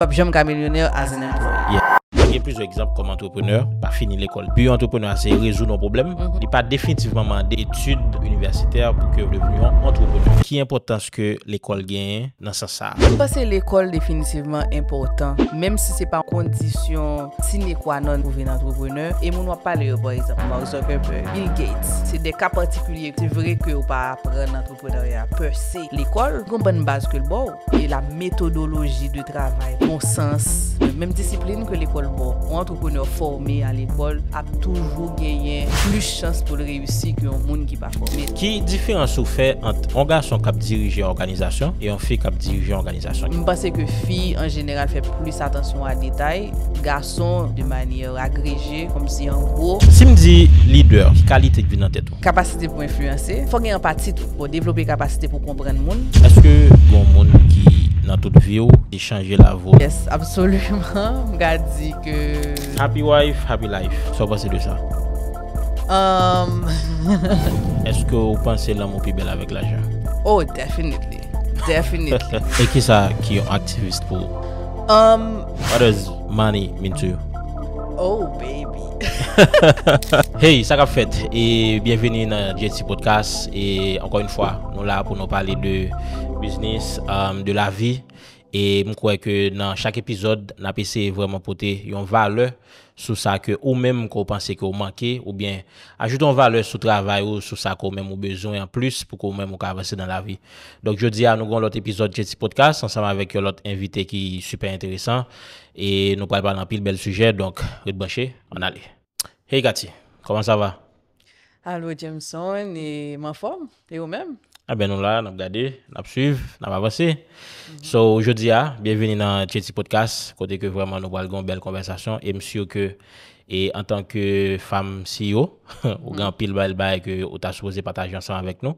Papi jom gamin yon yo as an employee Yeah pise mm-hmm. non exemple kom antroponeur pa fini l'ekol. Pi yon antroponeur ase rezou nou problem, li pa definitivman mande etude universitèr pou ke yon devinyon antroponeur. Ki important se ke l'ekol gen nan sa sa? Se pa se l'ekol definitivman important, menm si se pa kondisyon sine kwa non pou ven antroponeur, e moun wap pale yo boyzap. Moun wap soke pe Bill Gates. Se de ka partikulye, se vre ke yo pa apren l'antroponeur ya per se. L'ekol kon ban n'baz ke l'bo. E la metodologi de travay, monsans, mèm disipline ke l'ekol bo. ou entreprenor formé a l'épol ap toujou genyen plus chans pou l'reussi ki yon moun ki pa formé. Ki diferans ou fè entre an gason kap dirije an organizasyon e an fè kap dirije an organizasyon. Mpase ke fi an jeneral fè plus atensyon a detay, gason de manye agreje kom si an gwo. Si mdi lider, ki kalitek vi nan tèt ou? Kapasite pou enfluense, fò gen empatite pou develope kapasite pou kompren moun. Eske yon moun ki nan tout vi ou, di chanje la vou. Yes, absoloumen, m gade di ke... Happy wife, happy life. Sò basè de sa? Um, Ese ke ou panse lèm ou pi bel avèk l'ajan? Oh, definitely, definitely. E ki sa ki yo aktivist pou? What does money mean to you? Oh baby! Hey, saka fèt! Et bienveni nan JT Podcast. Et ankon yon fwa, nou la pou nou pale de business, euh, de la vi. Et mou kwe ke nan chak epizod, nan apese vreman pote yon vale sou sa ke ou menm kou panse ke ou manke. Ou bien ajoute yon vale sou travay ou sou sa ke ou menm ou bezoun en plus pou ke ou menm ou ka avanse dan la vi. Donk jodi a nou gon lot epizod JT Podcast ansanman vek yon lot invite ki super interesan. E nou kwa palan pil bel suje, donk, wet bwanshe, an ale. Hey Cathy, koman sa va? Alo Jameson, e man form, e yo men? A be nou la, nan gade, nan psuiv, nan mwavase. So, jodi a, ah, bienveni nan Tieti Podcast, kote ke vreman nou balgon bel konversasyon, e msyo ke, E an tanke fam CEO, ou gen an pil baye baye ke ou ta soubose pata jansan avek nou.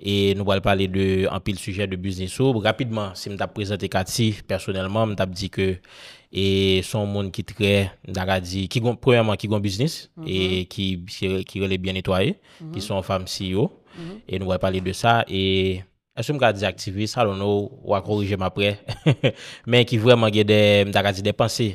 E nou wale pale de an pil suje de biznis soub. Rapidman, se mta prezente kati, personelman, mta pdi ke son moun kitre, mta gadi, kigon, preyman, kigon biznis, e kirele bien netwaye, ki son fam CEO. E nou wale pale de sa, e se mta gadi aktivist, alon nou, wakorijem apre. Men ki vreman gade, mta gadi de pansi.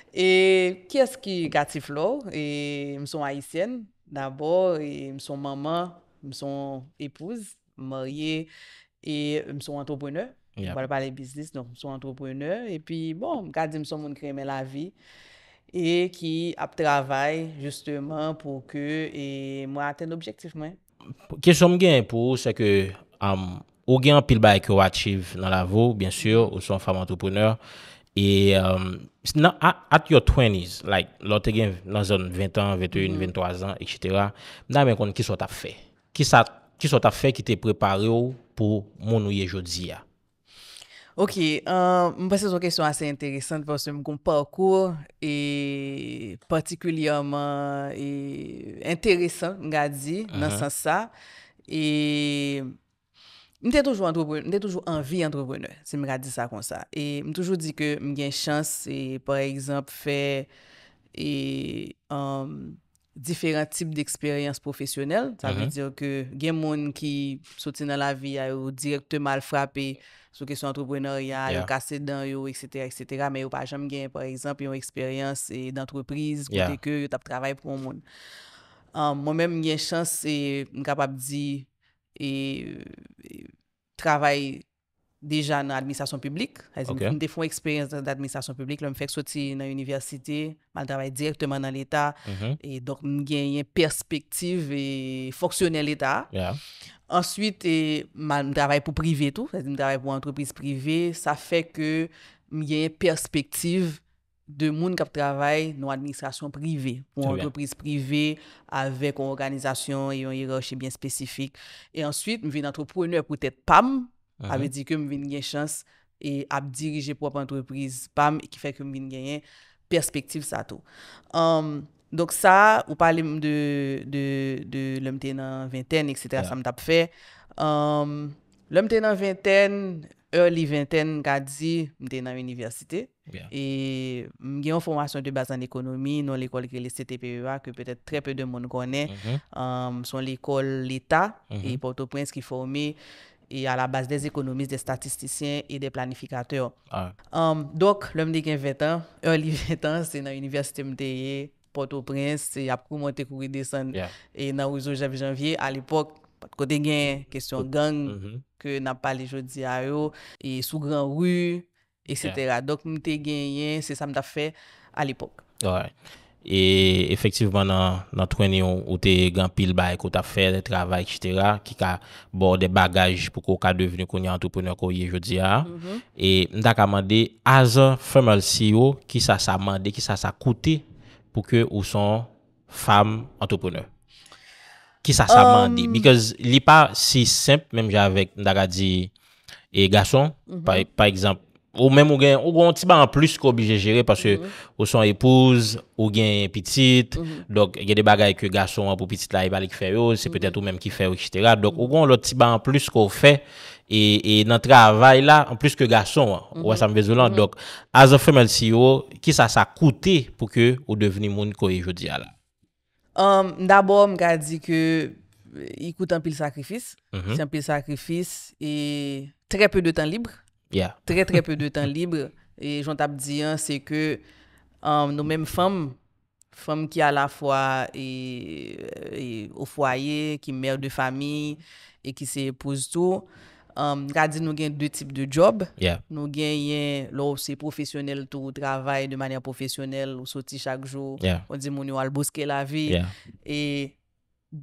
E kyes ki gati flor? E mson Haitien d'abor, e mson maman mson epouz, morye e mson antropreneur wale pale biznis, non, mson antropreneur e pi bon, gati mson moun kremen la vi e ki ap travay, justeman pou ke mwen aten objektif mwen Kyesom gen pou ou se ke am ou gen pilba ekor ativ nan la vo, bien sur ou son fam antropreneur E, um, at your twenties, like, lò te gen nan zon 20 an, 21, 23 an, etc., nan men kon ki sò ta fè? Ki sò ta fè ki te prepare ou pou moun ou ye jodi ya? Ok, mwen um, pasè zon kesyon asè interesant, mwen pasè mwen kon parkour, e, patikulyaman, e, interesant, mwen ga di, nan mm-hmm. san sa, e... Mwen te toujou envi entreprener, se mwen ra di sa kon sa. E mwen toujou di ke mwen gen chans e, par exemple, fè e... Um, diferent tip d'eksperyans profesyonel. Sa mwen di uh-huh. dire ke gen moun ki soti nan la vi a yo direkte mal frapé sou keso entrepreneryal, yo kase dan yo, etc. Etc. Me yo pa jom gen, par exemple, yon eksperyans e d'entreprise, kote ke yo tap trabay pou moun. Mwen um, men mwen gen chans e mwen kapap di e... Travay deja nan administrasyon publik. Hazi mwen defon eksperyans nan administrasyon publik. Lè mwen fèk soti nan universite, mwen travay direktman nan l'Etat. Mhm. Et donc mwen genyen perspektiv et fonksyonnen l'Etat. Ensuite, mwen travay pou privé tout. Hazi mwen travay pou antrepriz privé. Sa fèk mwen genyen perspektiv de moun kap travay nou administrasyon privé, pou an entreprise privé, avek ou organizasyon, yon yor chebyen spesifik. E answit, mwen vin antropourenou apoutet uh-huh. pam, ave di ke mwen vin gen chans e ap dirije pou ap entreprise pam, e ki fè ke mwen vin gen yon perspektiv satou. Dok sa, um, ou pale m de lom tenan vinten, et cetera, sa m tap fè. Um, lom tenan vinten... E li vinten gadi mte nan universite. E mgen yon formasyon de bazan ekonomi nan l'ekol kre liste TPEA ke petet trepe de moun konen. Son l'ekol l'Etat e Port-au-Prince ki fome e a mhm. mhm. la baz des ekonomis, des statistisyen e des planifikateur. Ah. Dok, lom de gen vintan, e li vintan se nan universite mte ye, Port-au-Prince, se apkou Montekuri desan e nan ouzo jav janvye. A l'epok, pat kote gen kesyon gangi mhm. nan pali jodi a yo, e sou gran ru, et cetera. Dok, mwen te genyen se sa mda fe al epok. Ouè, e efektivman nan trwenyon ou te gen pil baye kou ta fe, de travay, et cetera, ki ka bor de bagaj pou kou ka deveni kou nye antroponeur kou ye jodi a. Mhm. E mda ka mande, azan femal si yo e ki sa sa mande, ki sa sa koute pou ke ou son fam antroponeur. Ki sa sa mandi? Um, Because li pa si semp, mèm jè avèk, nda ga di, e gason, mhm. par exemple, ou mèm ou gen, ou gon tiba an plus ko bi jè jere, parce ou son epouz, ou gen pitit, dok gen de bagay ke gason, pou pitit la, e balik fè yo, se petèt ou mèm ki fè, ou kjitèra, dok ou gon lò tiba an plus ko fè, e nan travay la, an plus ke mhm. mhm. gason, ou asam bezoulan, dok, as a femel si e yo, ki sa sa koute, pou ke ou deveni moun ko e jodi ala. Ndabo um, mga di ke euh, ikoute anpil sakrifis, mhm. anpil sakrifis e trepe de tan libre, trepe de tan libre e jont ap di an se ke um, nou menm fem, fem ki a la fwa e ou fwaye, ki mer de fami e ki se epouse tou. Razi um, nou gen dwe tip de job Nou gen yen lor se profesyonel Tou travay de manya profesyonel Ou soti chak jo On di moun yo alboske la vi E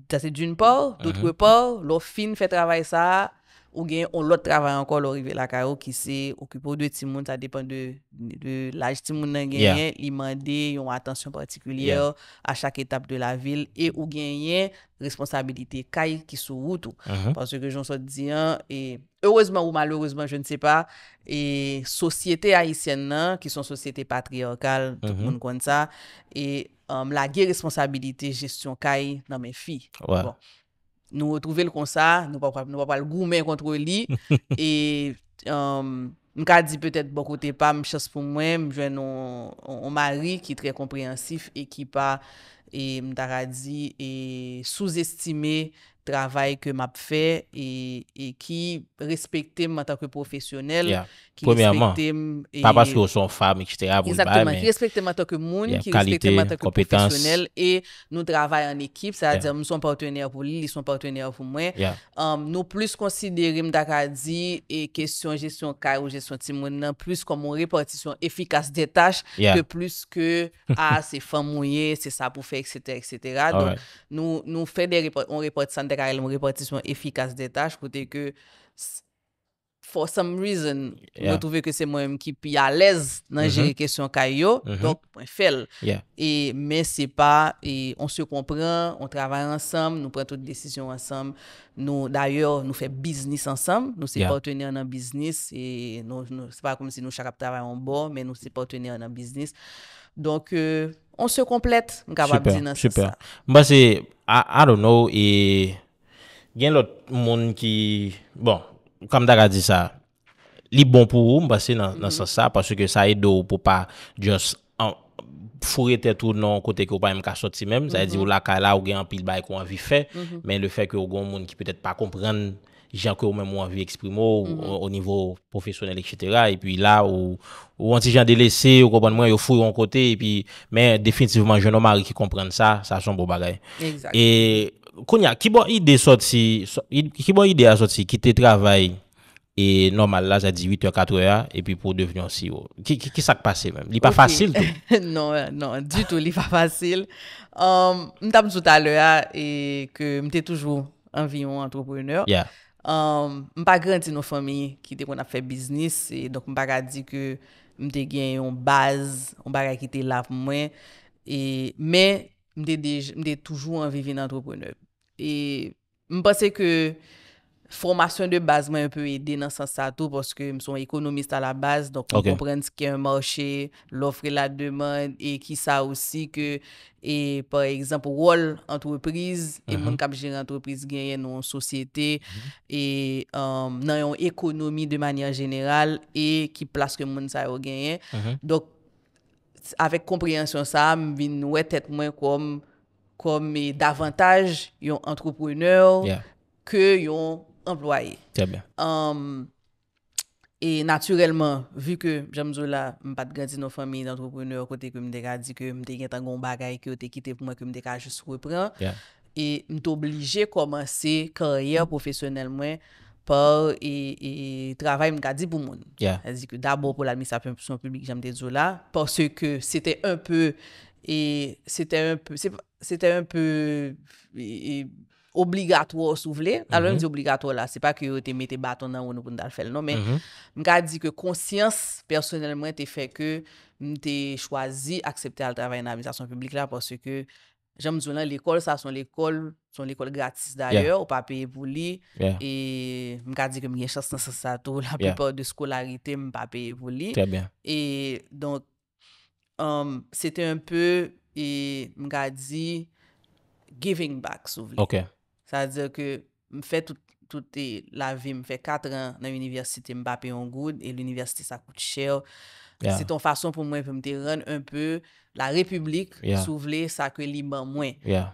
tas e djun por Doutre mm-hmm. por Lor fin fè travay sa Ou gen yon lot travay anko lorive la kayo ki se okupo dwe timoun, ta depan de laj timoun nan genyen, li mande yon atensyon partikulyer a chak etap de la vil, e ou genyen responsabilite kay ki sou woutou. Uh-huh. Pansye genyon sa diyan, e heurezman ou malheurezman, je ne se pa, e sosyete Haitien nan, ki son sosyete patriokal, tout uh-huh. moun kon sa, e um, la genye responsabilite gestyon kay nan men fi. Ou bon. Nou wotrouvel konsa, nou wapal goumen kontro li, e um, mka di pwetet bokote pa mchase pou mwen, mjwen on mari ki tre komprehensif e ki pa, mta radzi, e, e souzestime travay ke map fè e ki respektèm matakou profesyonel, ki respektèm pa paskou son fam, ekstera bouzbè, ki respektèm matakou moun, ki respektèm matakou profesyonel, e nou travay an ekip, sa adèm son partenèr pou li, son partenèr pou mwen um, nou plus konsidèrim dakadzi, e kesyon jesyon kar ou jesyon timoun non, nan, plus komon repotisyon efikas de taj, ke plus ke, ah se fan moun ye, se sa pou fè, ekstera, ekstera nou fè de repotisyon de ka el moun repartisyon efikas de taj, kote ke, for some reason, nou trove ke se moun yon ki pi a lez, nan mm-hmm. jere kesyon kay yo, mm-hmm. donk, mwen fel, e, men se pa, e, on se kompran, on travay ansam, nou pren tout de desisyon ansam, nou, dayor, nou fe biznis ansam, nou se pa twenye anan biznis, e, nou, se pa kon si nou chakap travay anbo, men nou se pa twenye anan biznis, donk, e, on se komplet, mwen kabab di nan se sa. mwen se, I don't know, e, gen lot moun ki... Bon, kam da ga di sa, li bon pou oum basi nan sa sa, pasu ke sa e do pou pa just furete tout non kote ki ou pa yon ka soti mem, sa e di mhm. ou la ka la ou gen an pil baye kon an vi fe, mhm. men le fe ki ou gon moun ki petet pa kompren jan ke ou men moun an vi eksprimo ou mhm. o nivou profesyonel, etc. E pi la ou... Ou an ti jan de lese, ou kon ban moun yo fure an kote, men definitivman jen ou mary ki kompren sa, sa son bo bagay. E... Konya, bon ki bon ide a soti ki te travay? E normal la, ja di 8 an, 4 an, e pi pou devinyon si yo. Ki sak pase men? Li pa fasil? Non, euh, non, du tout li pa fasil. Um, Mta mzou tala ah, ya, e ke mte toujou an viyon antroponeur. Um, mpa gran ti nou fami ki te kon a fe biznis, e dok mpa ga di ke mte gen yon baz, mpa ga ki te la pou mwen. Men, mte toujou an viyon antroponeur. E m'pense ke Formasyon de baz mwen pou edi nan san sa tou Poske m son ekonomist a la baz Donk m komprende skye yon marche L'ofre la deman E ki sa osi ke Par exemple, rol entreprise E moun kapjere entreprise genye nou an sosyete E nan yon ekonomi de manyan general E ki plaske moun sa yo genye mhm. Donk Awek kompreyansyon sa M vin wè tet mwen koum komi davantaj yon entreprener ke yon employe. Très bien. Um, et naturellement, vu ke jame zola, m pat grandis nou fami yon entreprener kote kou m deka, di ke m te gen tangon bagay kote kite pou m kou m deka, jous repren, et m t'oblije komanse karyer profesyonel mwen par et travay m gadi pou moun. Ya. Adi ke dabo pou la misapyon publik jame de zola, parce ke sete un peu Et c'était un peu obligatoire, si vous voulez. Alors, j'ai dit obligatoire, là. C'est pas que j'ai mis tes bâtons dans le fond de la fêle, non. Mais, j'ai dit que conscience, personnellement, te fait que j'ai choisi accepter à travailler dans l'administration publique, là. Parce que, j'aime dire, l'école, ça, c'est l'école gratis, d'ailleurs. On ne paie pas pour lui. Et j'ai dit que j'ai cherché ça, ça, ça, tout. La plupart de scolarité, on ne paie pas pour lui. Et, donc, Um, c'ete un peu mga di giving back sou vle. Sa a dire ke mfe tout la vi mfe katre an nan universite mba pe yon goud e l'universite sa koute chèo. Se ton fason pou mwen pou mte ren un peu la republik sou vle sa kwe li mba mwen. Ya.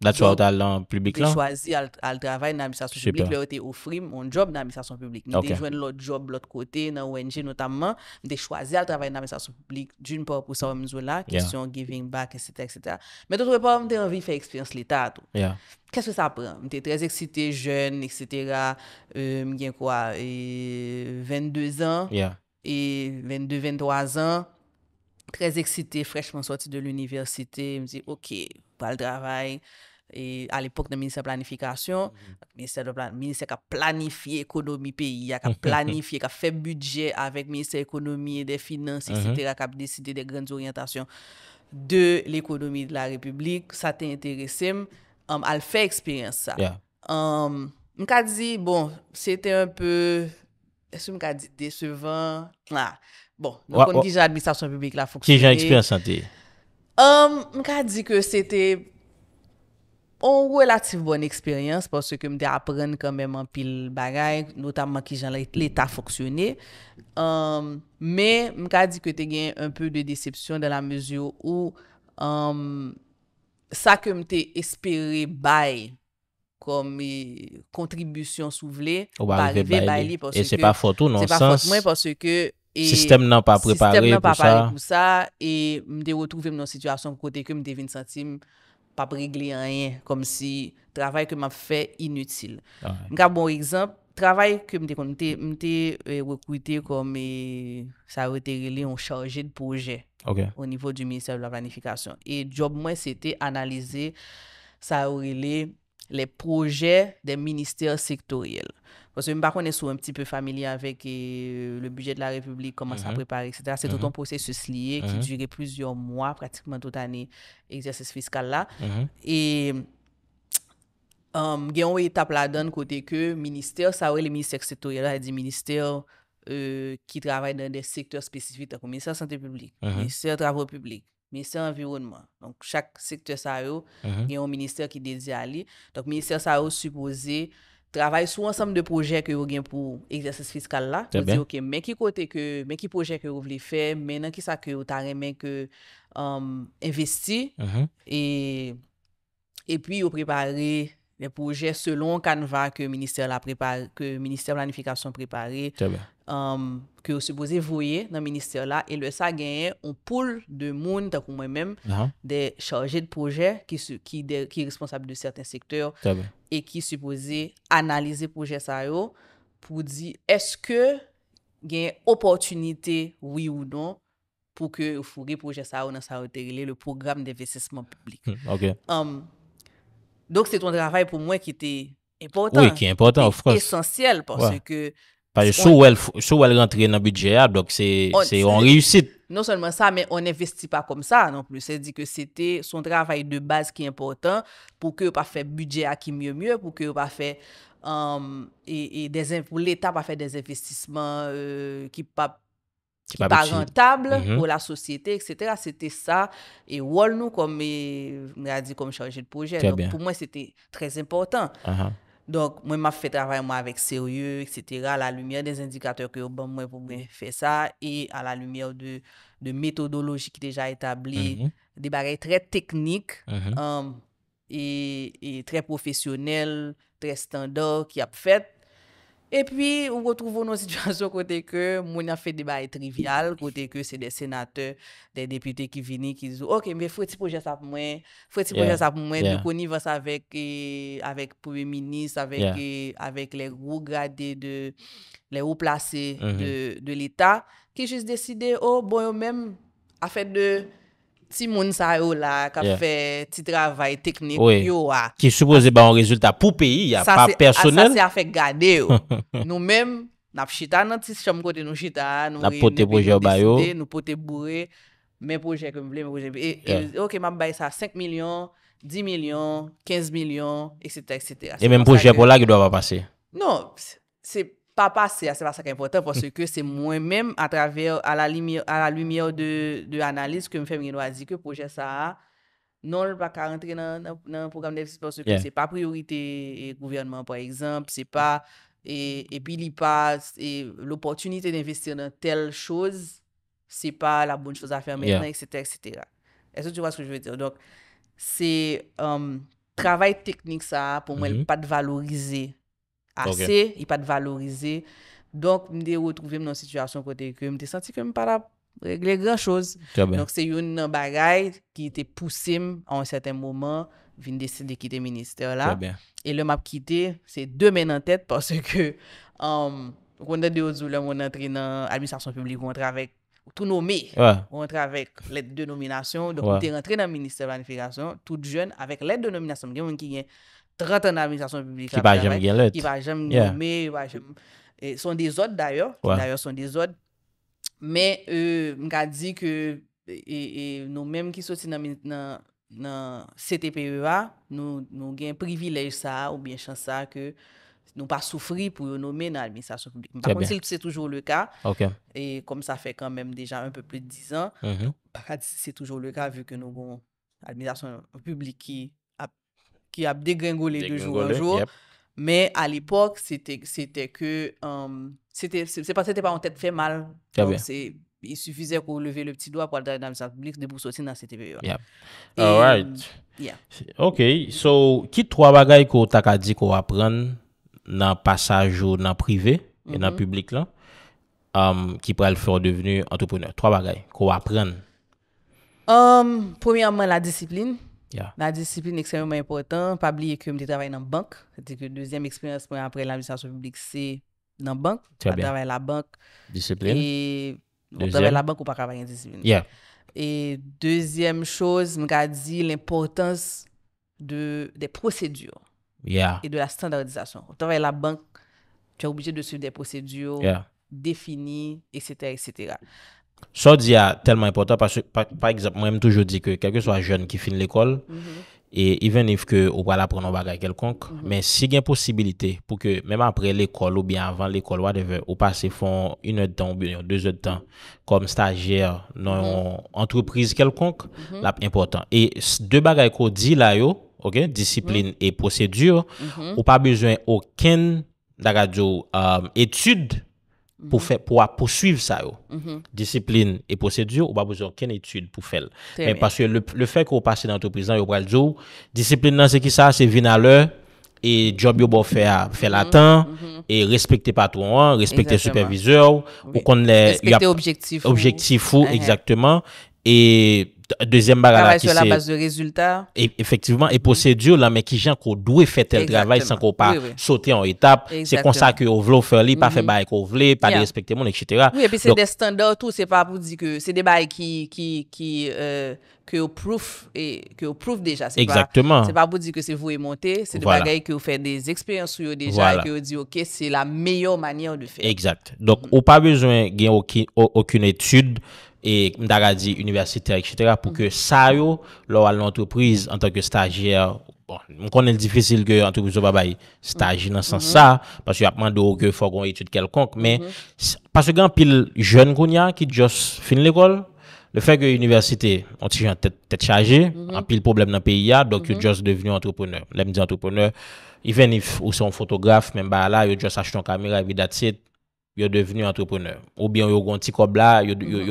La chwa ou talan publik lan? Mwen chwa zi al travay nan misasyon publik, lè ou te ofrim un job nan misasyon publik. Mwen dejwen l'ot job l'ot kote, nan ONG notamman, mwen de chwa zi al travay nan misasyon publik, joun pa ou pou sa ou mzou la, kisyon giving back, etc. Mwen te trouwe pa, mwen te anvi fè experience l'Etat. Kè sè sa pran? Mwen te trez eksite joun, etc. Mwen gen kwa, 22 an, 22-23 an, trez eksite, frechman soti de l'universite, mwen se, ok, pa l travay, E mhm. A l'epok nan minister planifikasyon, minister ka planifiye ekonomi peyi, ya ka planifiye, ka fe budget avèk minister ekonomi, de finanse, etc., ka deside de grenz oryantasyon de l'ekonomi de la republik, sa te interessem, um, al fe eksperyans um, sa. Mka di, bon, se te un peu, esu mka di, desevan, bon, mkon di jan administasyon publik la foksyon. Ki jan eksperyans sa te? Mka di ke se te, On relatif bon eksperyans porsè ke mte apren kanmen an pil bagay, notamman ki jan l'état foksioné. Men, euh, m ka di ke te gen un peu de decepsyon de la mezyon euh, ou sa ke mte espere baye kom kontribisyon sou vle ou barive non, baye li porsè ke... Se pa fote mwen porsè ke... Sistem nan pa preparé pou sa... E mte wotrouve m nan sityasyon kote ke mte vin santi m... pa prigli anyen kom si travay ke m ap fe inutil. M ah ka bon exemple, travay ke m te rekwite kom e, sa wote rele yon chanje de proje yon nivou di minister de la planifikasyon. E job mwen se te analize sa wote rele le proje de minister sektoriel. Bo se mba konen sou un pti pe familie avèk euh, le budget de la republik, koman sa mhm. prepari, etc. Se tout an mhm. posè sus liye, ki mhm. djire plusieurs mwa, pratikman tout anè, ekserses fiskal la. Et, gen wè tap la dan kote ke minister sa wè, le minister eksektori, alè di minister ki travè nan de sektèr spesifik, tako minister santé publik, minister travè publik, minister environnement. Donk, chak sektèr sa wè, gen wè minister ki dézè alè. Donk, minister sa wè, sou posè Travay sou ansem de projek yo gen pou egzersis fiskal la. Mè ki projek yo vle fè, mè nan ki sa ki yo tarè mè ki investi e pi yo prepare Um, le pouje selon kanva ke minister la prepare, ke minister planifikasyon prepare, ke ou se pose voye nan minister la, e lè sa genye ou poule de moun takou mwen mèm, de chanje de pouje ki responsable de certain sektèr, e ki se pose analize pouje sa yo, pou di, eske genye opportunite oui ou non, pou ke ou fure pouje sa yo nan sa oterele, le programme de vèsesman publik. Hmm, ok. Um, Donk ah, se ton travay pou mwen ki te impotant. Oui, ki impotant. Esensyel. Sou wèl rentre nan budget a, donk se yon reyusit. Non sonnman sa, men on investi pa kom sa. Se di ke se te son travay de base ki impotant pou ke ou pa fè budget a ki mye mye, pou ke ou pa fè pou euh, l'Etat pa fè des investisman ki pa ki pa rentable mm-hmm. pou la sosyete, etc. Sete sa, e wol nou kom me chanje de proje. Pou mwen sete trez importan. Uh-huh. Donk, mwen ma fè travay mwen avèk serye, etc. A la lumiè des indikator ki yo bon mwen pou mwen fè sa, e a la lumiè de metodologi ki deja etabli, de barei trez teknik, e trez profesyonel, trez standor ki ap fèt, E pi, ou wotrouvo nou situasyon kote ke moun a fe debay trivial, kote ke se de senate, mm-hmm. de depute ki vini, ki zou, Ok, mwen fwe ti proje sa pou mwen, fwe ti proje sa pou mwen, nou koni vas avek poube minis, avek le rou grade, le rou place de l'Etat, ki jis deside, oh, bon yo men, a fe de... Ti moun sa yo la, ka fe ti travay teknik yo a. Ki soupoze ba an rezultat pou peyi, ya pa ah, personel. A sa se a fe gade yo. Nou men, nap chita nan ti chom kote nou chita a. Nap pote proje ou bay yo. Nou pote bourre, men proje ke mwen vle, men proje bi. Ok, man bay sa 5 milyon, 10 milyon, 15 milyon, etc, etc. E men proje pou la ki dwa va pase? Non, se... pa pa se a, se pa sa ka impotant, pou se ke se mwen menm a traver a la lumièr de analise ke m fèm geno a zi, ke proje sa a, non l pa ka rentre nan program dev, se pou se ke se pa priorite e gouvernement, pou se pa, e pi li pa, l opotunite de investir nan tel chouz, se pa la bon chouz a fèm menm, etc. E se tu wè se ke jwè te, se travèy teknik sa a, pou mwen pat valorizey, Ase, yi pa te valorize. Donk, m dey wotrouve m nan sityasyon kote kyo, m te santi kyo m para regle gran chose. Donk, se yon nan bagay ki te pousim an certain mouman vin desi de kite minister euh, la. E lèm ap kite, se demen an tèt parce ke, an konde deyo zoulèm, an entri nan administrasyon publik, wantre avèk, tout noume, wantre avèk lèd de nominasyon. Donk, m te rentre nan minister planifikasyon, tout jen, avèk lèd de nominasyon. M gen wèn ki gen. 30 an administrasyon publika. Ki pa jem gelet. Ki pa jem nome. Son de zot d'ayor. D'ayor son de zot. Men mga di ke nou menm ki soti nan CTPE va, nou gen privilej sa ou bie chansa ke mm-hmm. nou pa soufri pou yo nome nan administrasyon publika. Par konti, se toujou le ka. E kom sa fe kan menm dejan un pe ple 10 an. Par konti, se toujou le ka vu ke nou bon administrasyon publika ki ki ap degrengole de joun an joun. Mè al ipok, se pati te pa an tèt fè mal. Il suffize kou leve le pti dwa pou al dare nan vizant publik de pou sosi nan CTV. Alright. Ok, so, ki 3 bagay kou tak a di kou apren nan pasaj ou nan privé e nan mm-hmm. publik lan ki um, pral fè ou devenu entrepreneur? 3 bagay kou apren. Um, Premèman, la disipline. La disipline ekstremement important, pa bli ekwem te travay nan bank, te dik yo dezyenm eksperyans pou apre la misasyon publik se nan bank, te travay la bank, et dezyenm chouz mga di l'importans de procedur, et de la standardizasyon. Te travay la bank, te oubidje de suivi de procedur defini, et cetera, et cetera. Sò di a telman impotant, par exemple, mwen m toujou di ke kelke sou a joun ki fin l'ekol, mhm. e even if ke ou pa la pronon bagay kelkonk, mhm. men si gen posibilite pou ke men apre l'ekol ou bien avan l'ekol, ou pa se fon 1 ou 2 e de tan kom stajer nan mhm. entreprise kelkonk, la impotant. E de bagay ko di la yo, disipline e posedur, ou pa bezwen okèn etude pou fè pou aposuiv sa yo. Mhm. Disipline e posèdur, ou pa pouzor ken etude pou fèl. Le fèk ou pase nan te prizant yo pral zou, disipline nan se ki sa, se vin alè, e job yo bo fè la tan, e respèkte patouan, respèkte superviseur, respèkte objektifou, exactement, e... deuxième travail ah sur la base de résultats et, effectivement et procédure là mais qui gens qu'on doit faire tel travail sans qu'on ne saute sauter en étape c'est comme ça que vous veut faire pas faire mhm. bail qu'on veut pas respecter respecter mon etc oui et puis c'est des standards tout c'est pas pour dire que c'est des bails qui qui qui euh, proof et que au proof déjà Exactement. exactement c'est pas pour dire que c'est vous et monter c'est des bails bagailles que vous des expériences sur déjà et que vous dites OK c'est la meilleure manière de faire exact donc on n'a pas besoin d'avoir aucune étude et dit universitaire, etc., pour que ça, l'entreprise en tant que stagiaire, bon, on connaît le difficile que l'entreprise soit pas stagiaire dans ce sens ça, mhm. parce qu'il y a pas d'eau que faut une étude quelconque, mais mhm. parce que pile jeune qui juste finit l'école, le fait que l'université, on tient tête chargée, mhm. un pile problème dans le pays, donc il juste devenu entrepreneur. L'homme dit entrepreneur, il vient ou sont photographe, même bah là, il juste acheté une caméra et vous est devenu entrepreneur. Ou bien vous avez un petit cob là,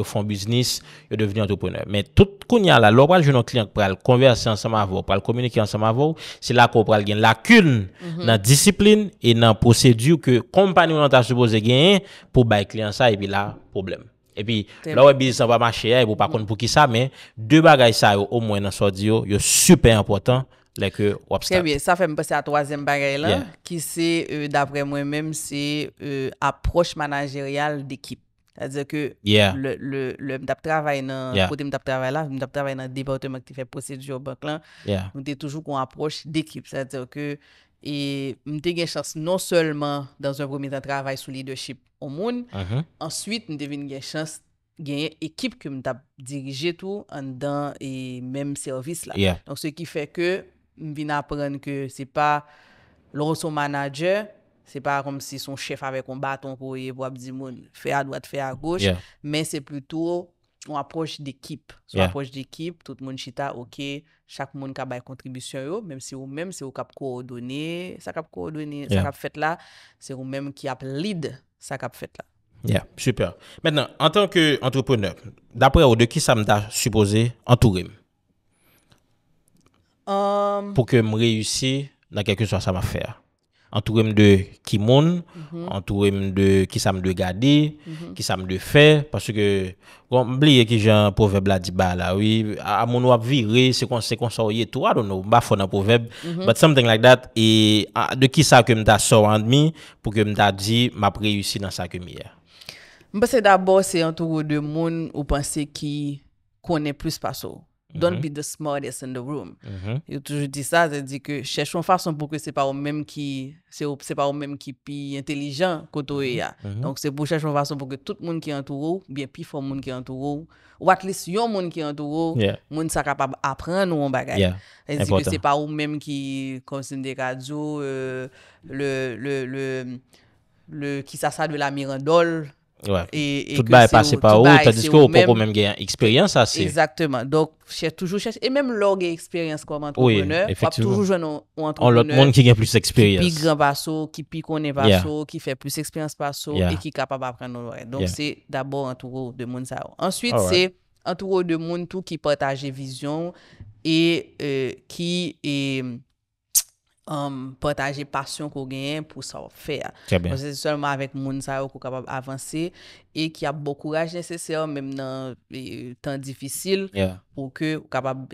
font business, vous est devenu entrepreneur. Mais tout qu'on y a là, client pour converser ensemble avec vous, pour communiquer ensemble avec c'est là qu'on prend une lacune mhm. dans la discipline et dans la procédure que compagnie compagnies a supposé gagner pour bailler client ça et puis là, problème. Et puis, là où le business va marcher, et ne pouvez pas mm. pour qui ça, mais deux bagages ça, au moins dans ce vous yo super important lè ke euh, wapstap. Prè bie, sa fèm pasè a toazèm bagay lè, ki se, euh, dapre mwen mèm, euh, se approche manajeryal d'ekip. Tè zè ke, le mdap travay nan, kote mdap travay la, mdap travay nan debatman ki fè procedure bank lè, mdè toujou kon approche d'ekip. Tè zè kè, mdè gen chans non sèlman dans un promis de travay sou leadership o moun, uh-huh. answit mdè vin gen chans gen ekip ke mdap dirije tou an dan e mèm servis lè. Donc, se ki fè ke, m vin apren ke se pa lor son manager, se pa kom si son chef avek kon baton kouye, wap di moun fe a droite, fe a gauche, men se ploutou wap proj d'ekip. Sou wap proj d'ekip, tout moun chita, ok, chak moun ka bay kontribisyon yo, menm si wou menm, se wou kap kou o donye, sa kap kou o donye, sa kap fet la, se wou menm ki ap lid, sa kap fet la. Ya, super. Menan, an tanke entrepreneur, d'apre wou de ki sa m da supose entourim? Um, pou ke m reyusye nan kelke swa sa ma fè. Antoure m de ki moun, antoure mhm. m de ki sa m de gade, mhm. ki sa m de fè, paswè ke bon, m bliye ki jen proweb la di ba la, a moun wap vi rey, se konso yé tou, I don't know, m ba fò nan proweb, mhm. but something like that, e, de ki sa ke m ta soran mi, pou ke m ta di, m ap reyusye nan sa ke mi. M basè d'abò, se antoure de moun, ou panse ki konen plus pa sou. You don't be mhm. the smartest in the room. Mhm. Yo toujou di sa, zè di ke chèchon fason pou ke se pa ou mèm ki pi intelligent koto e ya. Mhm. Donc se pou chèchon fason pou ke tout moun ki antouro, biè pi fò moun ki antouro. Ou at least yon moun ki antouro, moun sa kapab apren nou wong bagay. Zè e di ki se pa ou mèm ki konsen de kajou, euh, ki sa sa de la mirandol. Wè, tout ba y passe pa ou, tadi skou pou pou mèm gen yon eksperyans ase. Exactement, donk chè toujou chè, et mèm lò gen eksperyans kwa mèm antroponeur, fap toujou jwè nou antroponeur, ki pi gran baso, ki pi konen baso, ki fè plus eksperyans baso, et ki kapap apren nou lò. Donk sè d'abord antourou de moun sa ou. Answit sè antourou de moun tou ki pataje vizyon, et ki... Euh, partaje pasyon kou genyen pou sa wop fè. Kè bè. Kwa se se solman avèk moun sa wop kou kapab avanse e ki ap bokouraj nesesèw mèm nan tan difisil ou kè kapab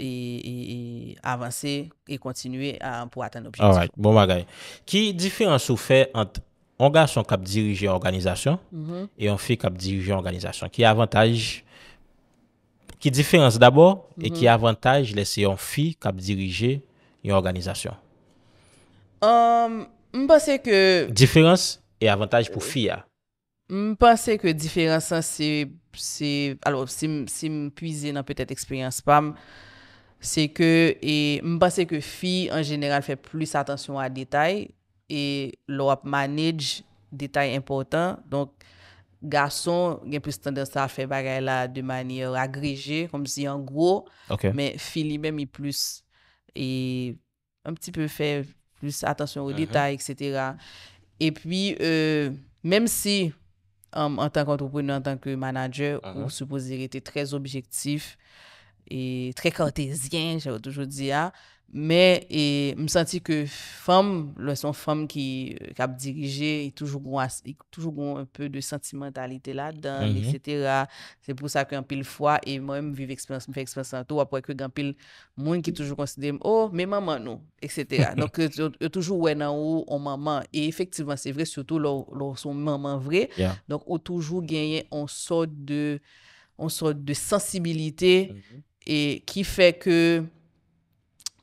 avanse e kontinue pou atan objensif. All right. Bon bagay. Ki diferans ou fè ant an ga son kap dirije an organizasyon mm-hmm. e an fi kap dirije an organizasyon. Ki avantage... Ki diferans dabò e ki avantage lese an fi kap dirije an organizasyon. M'pensek ke... Difference e avantaj pou fi ya? M'pensek ke diferansan se... Si m'pwize nan pwetet eksperyans pa m, se ke... E, M'pensek ke fi an jeneral fe plis atensyon a detay e lop manege detay important. Donk, gason gen plis tendensan a fe bagay la de manye agreje kom si an gro. Men, fi li men mi plis. E, an pti pe fe... plus attention au mhm. détail, etc. Et puis, euh, même si en tant qu'entrepreneur, en tant que manager, on suppose il était très objectif et très cartésien, j'avais toujours dit ça, Mè, mè senti ke fèm, lè son fèm ki ap dirije, toujou goun an pe de sentimentalite la dan, mhm. etc. Se pou sa ke an pil fwa, e mè mè vive ekspansantou, apwe ke an pil moun ki toujou konside, oh, mè maman nou, etc. Nou ke toujou wè nan ou, ou maman, e efektivman se vre, soutou lò son maman vre, nou toujou genyen an sot de sensibilite, e ki fè ke...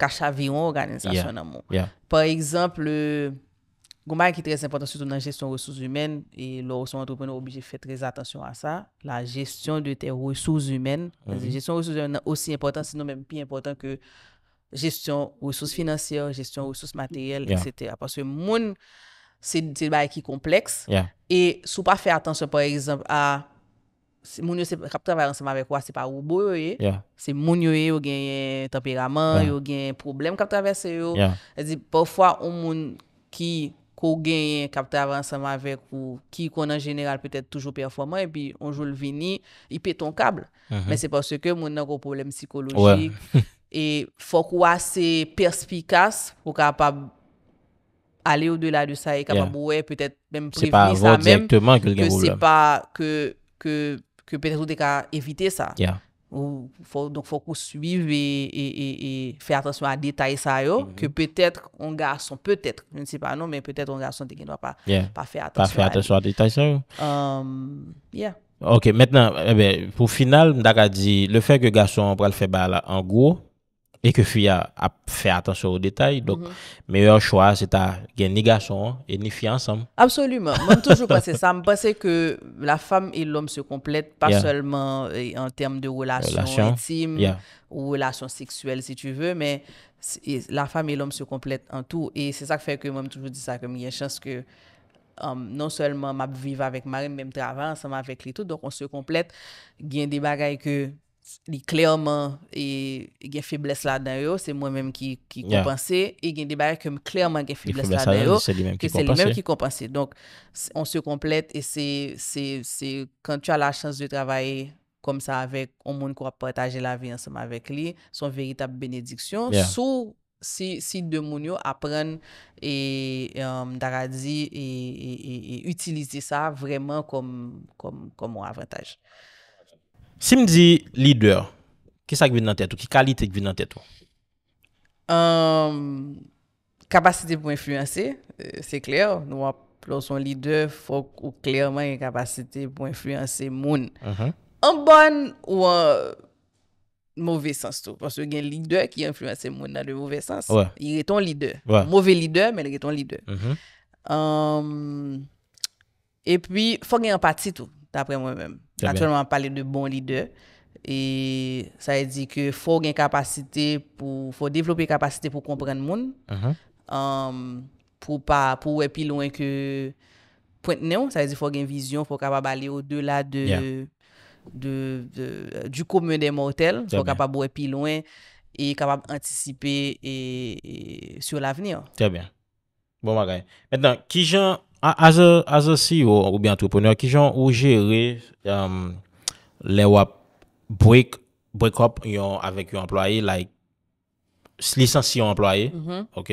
ka chaviron organizasyon nan moun. Par exemple, euh, gouman yon ki trez impotant, surtout nan gestyon ressources humènes, et lor son entrepreneur obligé fè trez atensyon a sa, la gestyon de tes ressources humènes, la mm-hmm. gestyon ressources humènes nan osi impotant, sinon men pi impotant, ke gestyon ressources financières, gestyon ressources materyèles, et c'était. Apar se moun, se diba yon ki kompleks, et sou pa fè atensyon, par exemple, a, moun yo se kapte avansama vek wase pa roubou yo ye, se moun yo ye yo genye temperament, yo genye problem kapte avansama yo, e zi poufwa ou moun ki ko genye kapte avansama vek ou ki kon an jeneral petet toujou performant e pi onjou l vini, i peton kable. Mm-hmm. Men se poufwa se ke moun nan kon problem psikologik, e fok wase perspikas pou kapab ale ou delade sa e kapab wè, petet mèm privi sa mèm, ke se pa ke ke Ke pwede sou de ka evite sa. Ya. Fok ou suivi e, e, e, e fe atasyon a detay sa yo. Mm-hmm. Ke pwede on gason, pwede, men se pa nou, men pwede on gason de genwa pa fe atasyon. Pa fe atasyon a detay sa yo. Um, ya. Ok, mentenan, eh pou final, mdaka di, le fe ke gason pral fe bala, an gou, E ke fi a fè atansyon mhm. eh, ou detay. Donk, meyèr chwa, se ta gen ni gason, e ni fi ansam. Absolument. Mwen toujou pasè sa. Mwen pasè ke la fam e l'om se komplet, pa solman en term de wolaçon etime, ou wolaçon seksuel si tu vè, men la fam e l'om se komplet an tou. E se sa k fè ke mwen toujou di sa, kem yè chans ke non solman m ap vive avèk marym, mèm travè ansam avèk li tout. Donk, on se komplet, gen di bagay ke... li klerman gen febles la den yo, se mwen menm ki kompense, e gen debare kem klerman gen febles la den yo, se li menm ki kompense. Donk, on se komplete, e se kan tu a la chans de travaye kom sa avek, on moun kwa partaje la vi ansam avek li, son veritab benediksyon, sou si de moun yo apren e daradzi e utilize sa vremen kom avantage. Si m zi lider, kesa ki vi nan tèt ou? Ki kalite ki vi nan tèt ou? Ehm, kapasite pou enfluanse, se kler. Nou ap ploson lider, fok ou klerman yon kapasite pou enfluanse moun. Uh-huh. An bon ou an mouve sens tou. Paswe gen lider ki enfluanse moun nan mouve sens, yon re ton lider. Mouve lider, men re ton lider. E pi fok gen empati tou. Ta pre mwen men. Natyonman pale de bon lider. E sa yè di ke fò gen kapasite pou, fò devlopi kapasite pou kompren moun. Uh-huh. Um, pou wèpi loin ke point nou. Sa yè di fò gen vizyon fò kapab ale o de la de, du koumè den motel. Fò kapab wèpi loin e kapab antisipe sou l'avenir. Tè bè. Bon magay. Mè nan, ki jan... As a CEO ou bien entrepreneur, ki jan ou jere um, le wap break up yon avèk yon employé, like lisansyon employé, mhm. ok,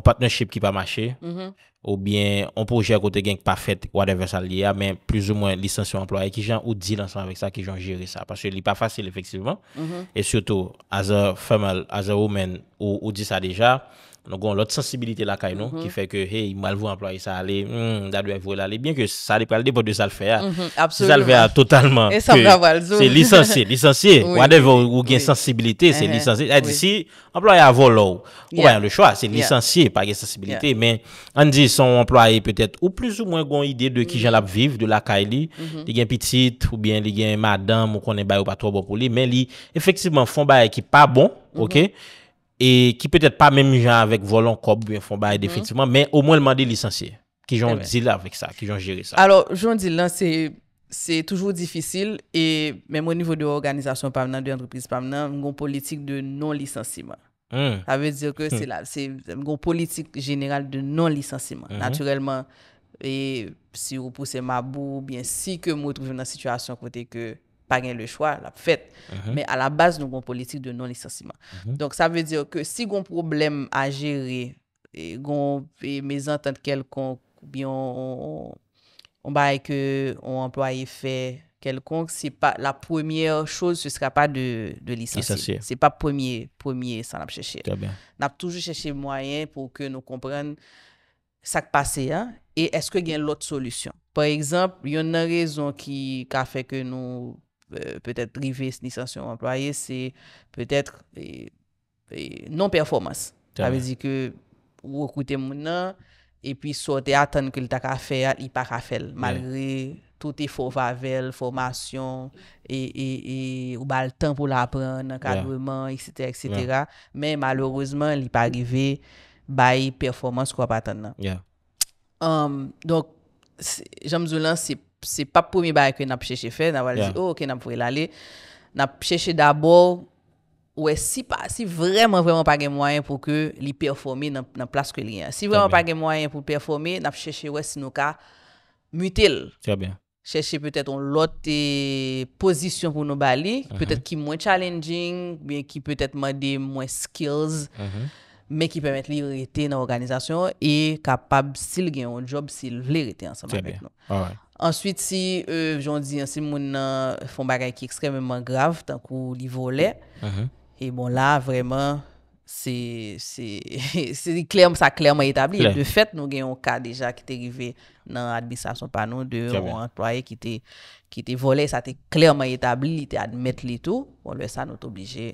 an partnership ki pa mache, mhm. ou bien an proje kote genk pa fèt, whatever sa li ya, men plus ou mwen lisansyon employé, ki jan ou di lansan avèk sa, ki jan jere sa. Pasye li pa fasil efektsiveman. Mhm. Et surtout, as a female, as a woman, ou di sa deja, nou gwen lot sensibilite la kay nou, mhm. ki fè ke hey, malvou employe sa ale, hmm, dadwe vwe lale, bien ke sa ale pe al depo de sal fè ya, mhm, sal fè ya totalman, se lisansye, lisansye, wadev ou gen sensibilite, se eh, eh, lisansye, edisi, eh, employe avon lou, kou bayan le chwa, se lisansye, pa gen sensibilite, men, andi son employe petèt ou plus ou mwen gwen ide de ki mm. jen lap viv, de la kay li, mhm. li gen pitit, ou bien li gen madan, mou konen bay ou pa tro bon pou li, men li, efektivman, fon bay ki pa bon, oké, et qui peut-être pas même gens avec volant cob bien font bail mhm. définitivement mais au moins le licencié qui ont dit là avec ça qui ont géré ça alors j'en dis là c'est c'est toujours difficile et même au niveau de l'organisation permanente de l'entreprise permanente une politique de non licenciement hmm. ça veut dire que hmm. c'est la c'est une politique générale de non licenciement mhm. naturellement et si vous poussez ma boue bien si que vous trouvez dans une situation côté que gen le chwa, l ap fèt. Mè a la base nou gon politik de non-lisansima. Uh-huh. Donk sa vè diyo ke si gon problem a jere, gon mèzantan kelkonk, biyon on baye ke on employé fè kelkonk, se pa la premier chòz se ska pa de lisansi. Se pa premier, premier san ap chèche. N ap toujè chèche mwayen pou ke nou kompren sak pase ya, e eske gen lot solusyon. Par exemple, yon nan rezon ki ka fè ke nou Euh, peut-être privé ni sensyon employé, c'est peut-être non-performance. Ça veut dire que, ou okoute mounan, et puis soit t'y attendes que l'il t'a k'a fè, il pa k'a fèl, malgré tout est faux vavel, formation, et ou ba l'temps pou l'apprendre, kadouman, etc. Mais malheureusement, il pa arrivè, ba y performance kwa paten nan. Donc, j'aime zoulan, c'est, se pa pou mi baye kwen nap chèche fè, nan wale si, oh, ok, nan pou el alè, nap chèche dabò, wè, si pa, si vreman, vreman pa gen mwayen pou ke li performe nan plaske li gen, si vreman pa gen mwayen pou performe, nap chèche wè, si nou ka, mutel, chèche peut-èt on lote, position pou nou baye li, uh-huh. peut-èt ki mwen challenging, bien ki peut-èt mwen de mwen skills, uh-huh. men ki pèmèt li rete nan organizasyon, e kapab sil gen yon job, sil vle rete ansan mwen mwen mwen. answit si, euh, joun di, ansi moun nan fon bagay ki ekstrememan grav tan kou li vole, uh-huh. e bon la, vreman, se, se, se, se, sa klerman etabli, de fet, nou gen yon ka deja ki te rive nan administrasyon panon de, ou antroye ki te ki te vole, sa te klerman etabli, li te admet li tou, bon le sa nou te oblije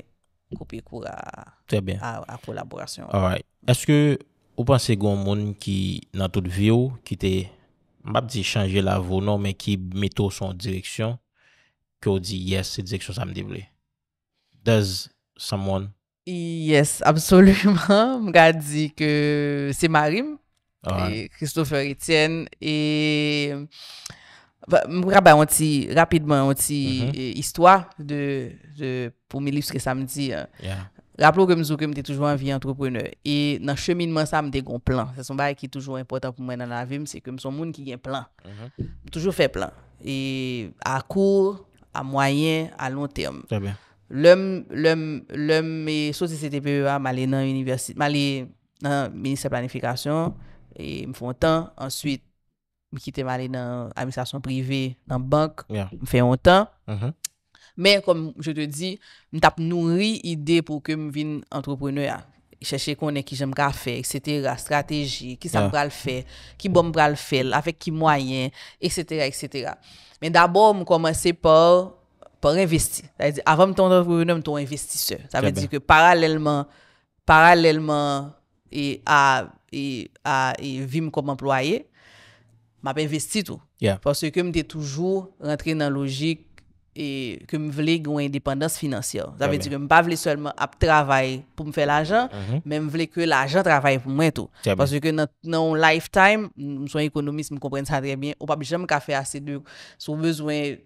kopi kou a kolaborasyon. Est-ce que, ou pan se goun moun ki nan tout vio, ki te Mbap di chanje la vo nou men ki meto son direksyon, ke ou di yes se direksyon sa mde vle. Does someone? Yes, absoloumen. Mbap di ke se marim, ah, e Christopher Etienne, e, mbap ba onti rapidman, onti mm-hmm. e, histwa pou mi liske sa mdi. Yeah. Rapo kem sou kem te toujou an vi antropreneur. E nan cheminman sa, m de gon plan. Se son bay ki toujou important pou mwen nan la vim, se kem son moun ki gen plan. M mhm. toujou fe plan. E a kou, a mwayen, a lontem. Trè bè. Lèm, lèm, lèm, so se se te pe ba, m alè nan universite, m alè nan ministè planifikasyon, e m fè an tan, answit, m kitèm alè nan amistasyon privé, nan bank, m fè an tan. M mhm. fè an tan. Mais comme je te dis, je tape nourri idée pour que je vienne entrepreneur. Chercher qu'on est qui j'aime faire, etc. Stratégie, qui ça va le faire, qui bon me faire, avec qui moyen, etc. etc. Mais d'abord, je commençais par, par investir. avant de ton entrepreneur, je suis investisseur. Ça veut dire que parallèlement, parallèlement et à, et à vivre comme employé, je investi tout. Parce que je suis toujours rentré dans la logique E ke mi vle gwen indipendans finansyon. Zaveti ke mi pa vle selman ap travay pou mwen fè l'ajan, men mwen vle ke l'ajan travay pou mwen tou. Pwase ke nan yon lifetime, mwen son ekonomist, mwen kompren sa drebyen, ou papi jen mwen ka fè ase duk, sou bezwen...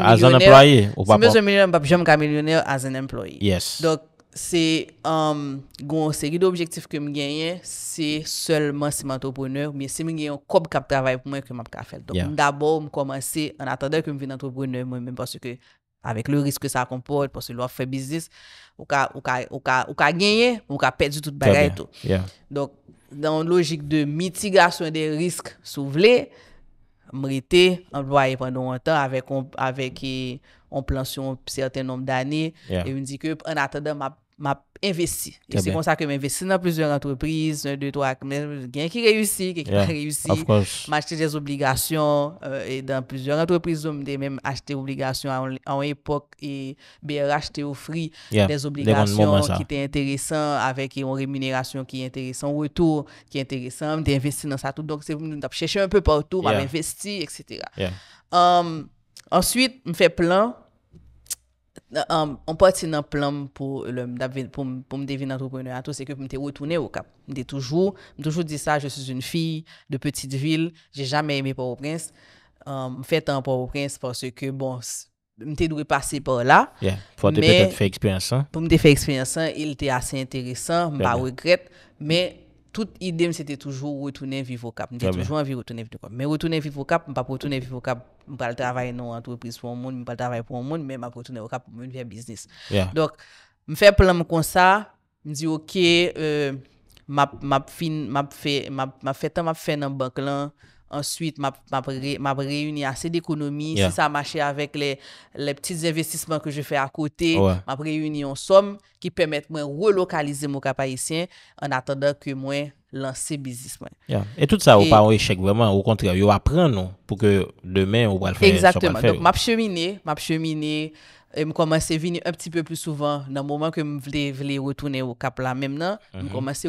As an employe, ou papi? Si mwen jen mwen ka milyoner, as an employe. Yes. Dok, Se um, goun seri de objektif ke m genye, se selman se m antroponeur, mi se m genye yon kop kap travay pou mwen ke m ap ka fel. Donk m dabou m komanse an atande ke m vin antroponeur mwen, mwen mwen paswe ke avek le risk ke sa kompote, paswe lwa fwe bizis, w ka genye, w ka pet di tout bagay to. Donk, donk logik de mitigasyon de risk sou vle, m rete, m ploye pandou an tan avek yon... on plan sur un certain nombre d'années. Et on dit que en attendant, m'a, m'a investi. Et c'est pour ça que m'investis dans plusieurs entreprises, un, deux, trois, quelqu'un qui réussit, quelqu'un qui n'a pas réussi. M'acheter des obligations euh, et dans plusieurs entreprises, j'ai même acheté obligations en époque et BR acheté au free des obligations qui étaient intéressantes avec une rémunération qui est intéressante, un retour qui est intéressant, m'a investi dans ça tout. Donc, c'est chercher un peu partout, yeah. m'investir, etc. Answit, m fè plan, an pati nan plan pou m devine antropenatou, se ke pou m te wotoune, m de toujou, m toujou di sa, jesou sou un fi de petite vil, jè jamè eme pou ou prins, m fè tan pou ou prins, m te dwe pase pou ou la, pou m te fè eksperyansan, il te ase enteresan, m pa wikret, mè, Tout idem se te toujou wotounen vi vokap. Ni te toujou anvi wotounen vi vokap. Men wotounen vi vokap, mwen pa wotounen vi vokap. Mwen pal travay nan antyopris pou an moun, mwen pal travay pou an moun, men mwen pa wotounen vokap mwen vya biznis. Dok, mwen fe plan mwen konsa, mwen di ok, mwen fe tan mwen fe nan bank lan, answit m ap reyuni ase d'ekonomi, si sa mache avek le ptites investisman ke je fe akote, m ap reyuni yon som ki pemet mwen relokalize mwen kapayisyen an atenda ke mwen lanse bizisman. Et tout sa ou pa non, ou echek vreman, ou kontre, yo apren nou, pou ke demen ou pa l'fej. Exactement, m ap chemine, m ap chemine, E m komanse vini un pti peu pou souvan nan mouman ke m vile vile retoune ou kap la menm nan. M komanse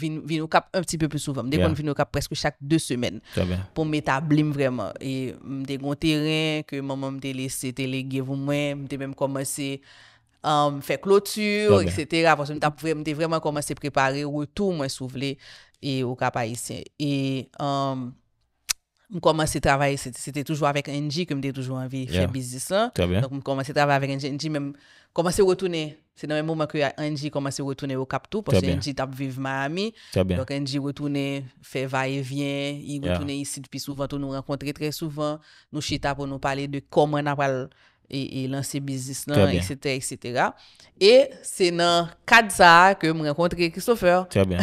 vini ou kap un pti peu pou souvan. M de kon vini ou kap preske chak 2 semen pou m etablim vreman. E m de kon teren ke mman m de lese telegevou mwen. M de menm komanse fè klotur etc. M de vreman komanse preparer ou tou m souvle ou kap a isen. E m... Euh, M komanse travaye, se te toujou avèk Nji, ke m de toujou avèk fè bizis la. M komanse travaye avèk Nji, Nji mèm komanse wotounè, se nan m mouman ke Nji komanse wotounè wò kap tou, pò se Nji tap vive ma ami. Dok Nji wotounè, fè va e vyen, yi wotounè isi dpi souvan, tou nou renkontre tre souvan, nou chita pou nou pale de koman apal E lanse bizis nan, etc, etc. E se nan kad sa ke m rekontre Kristoffer. Très bien.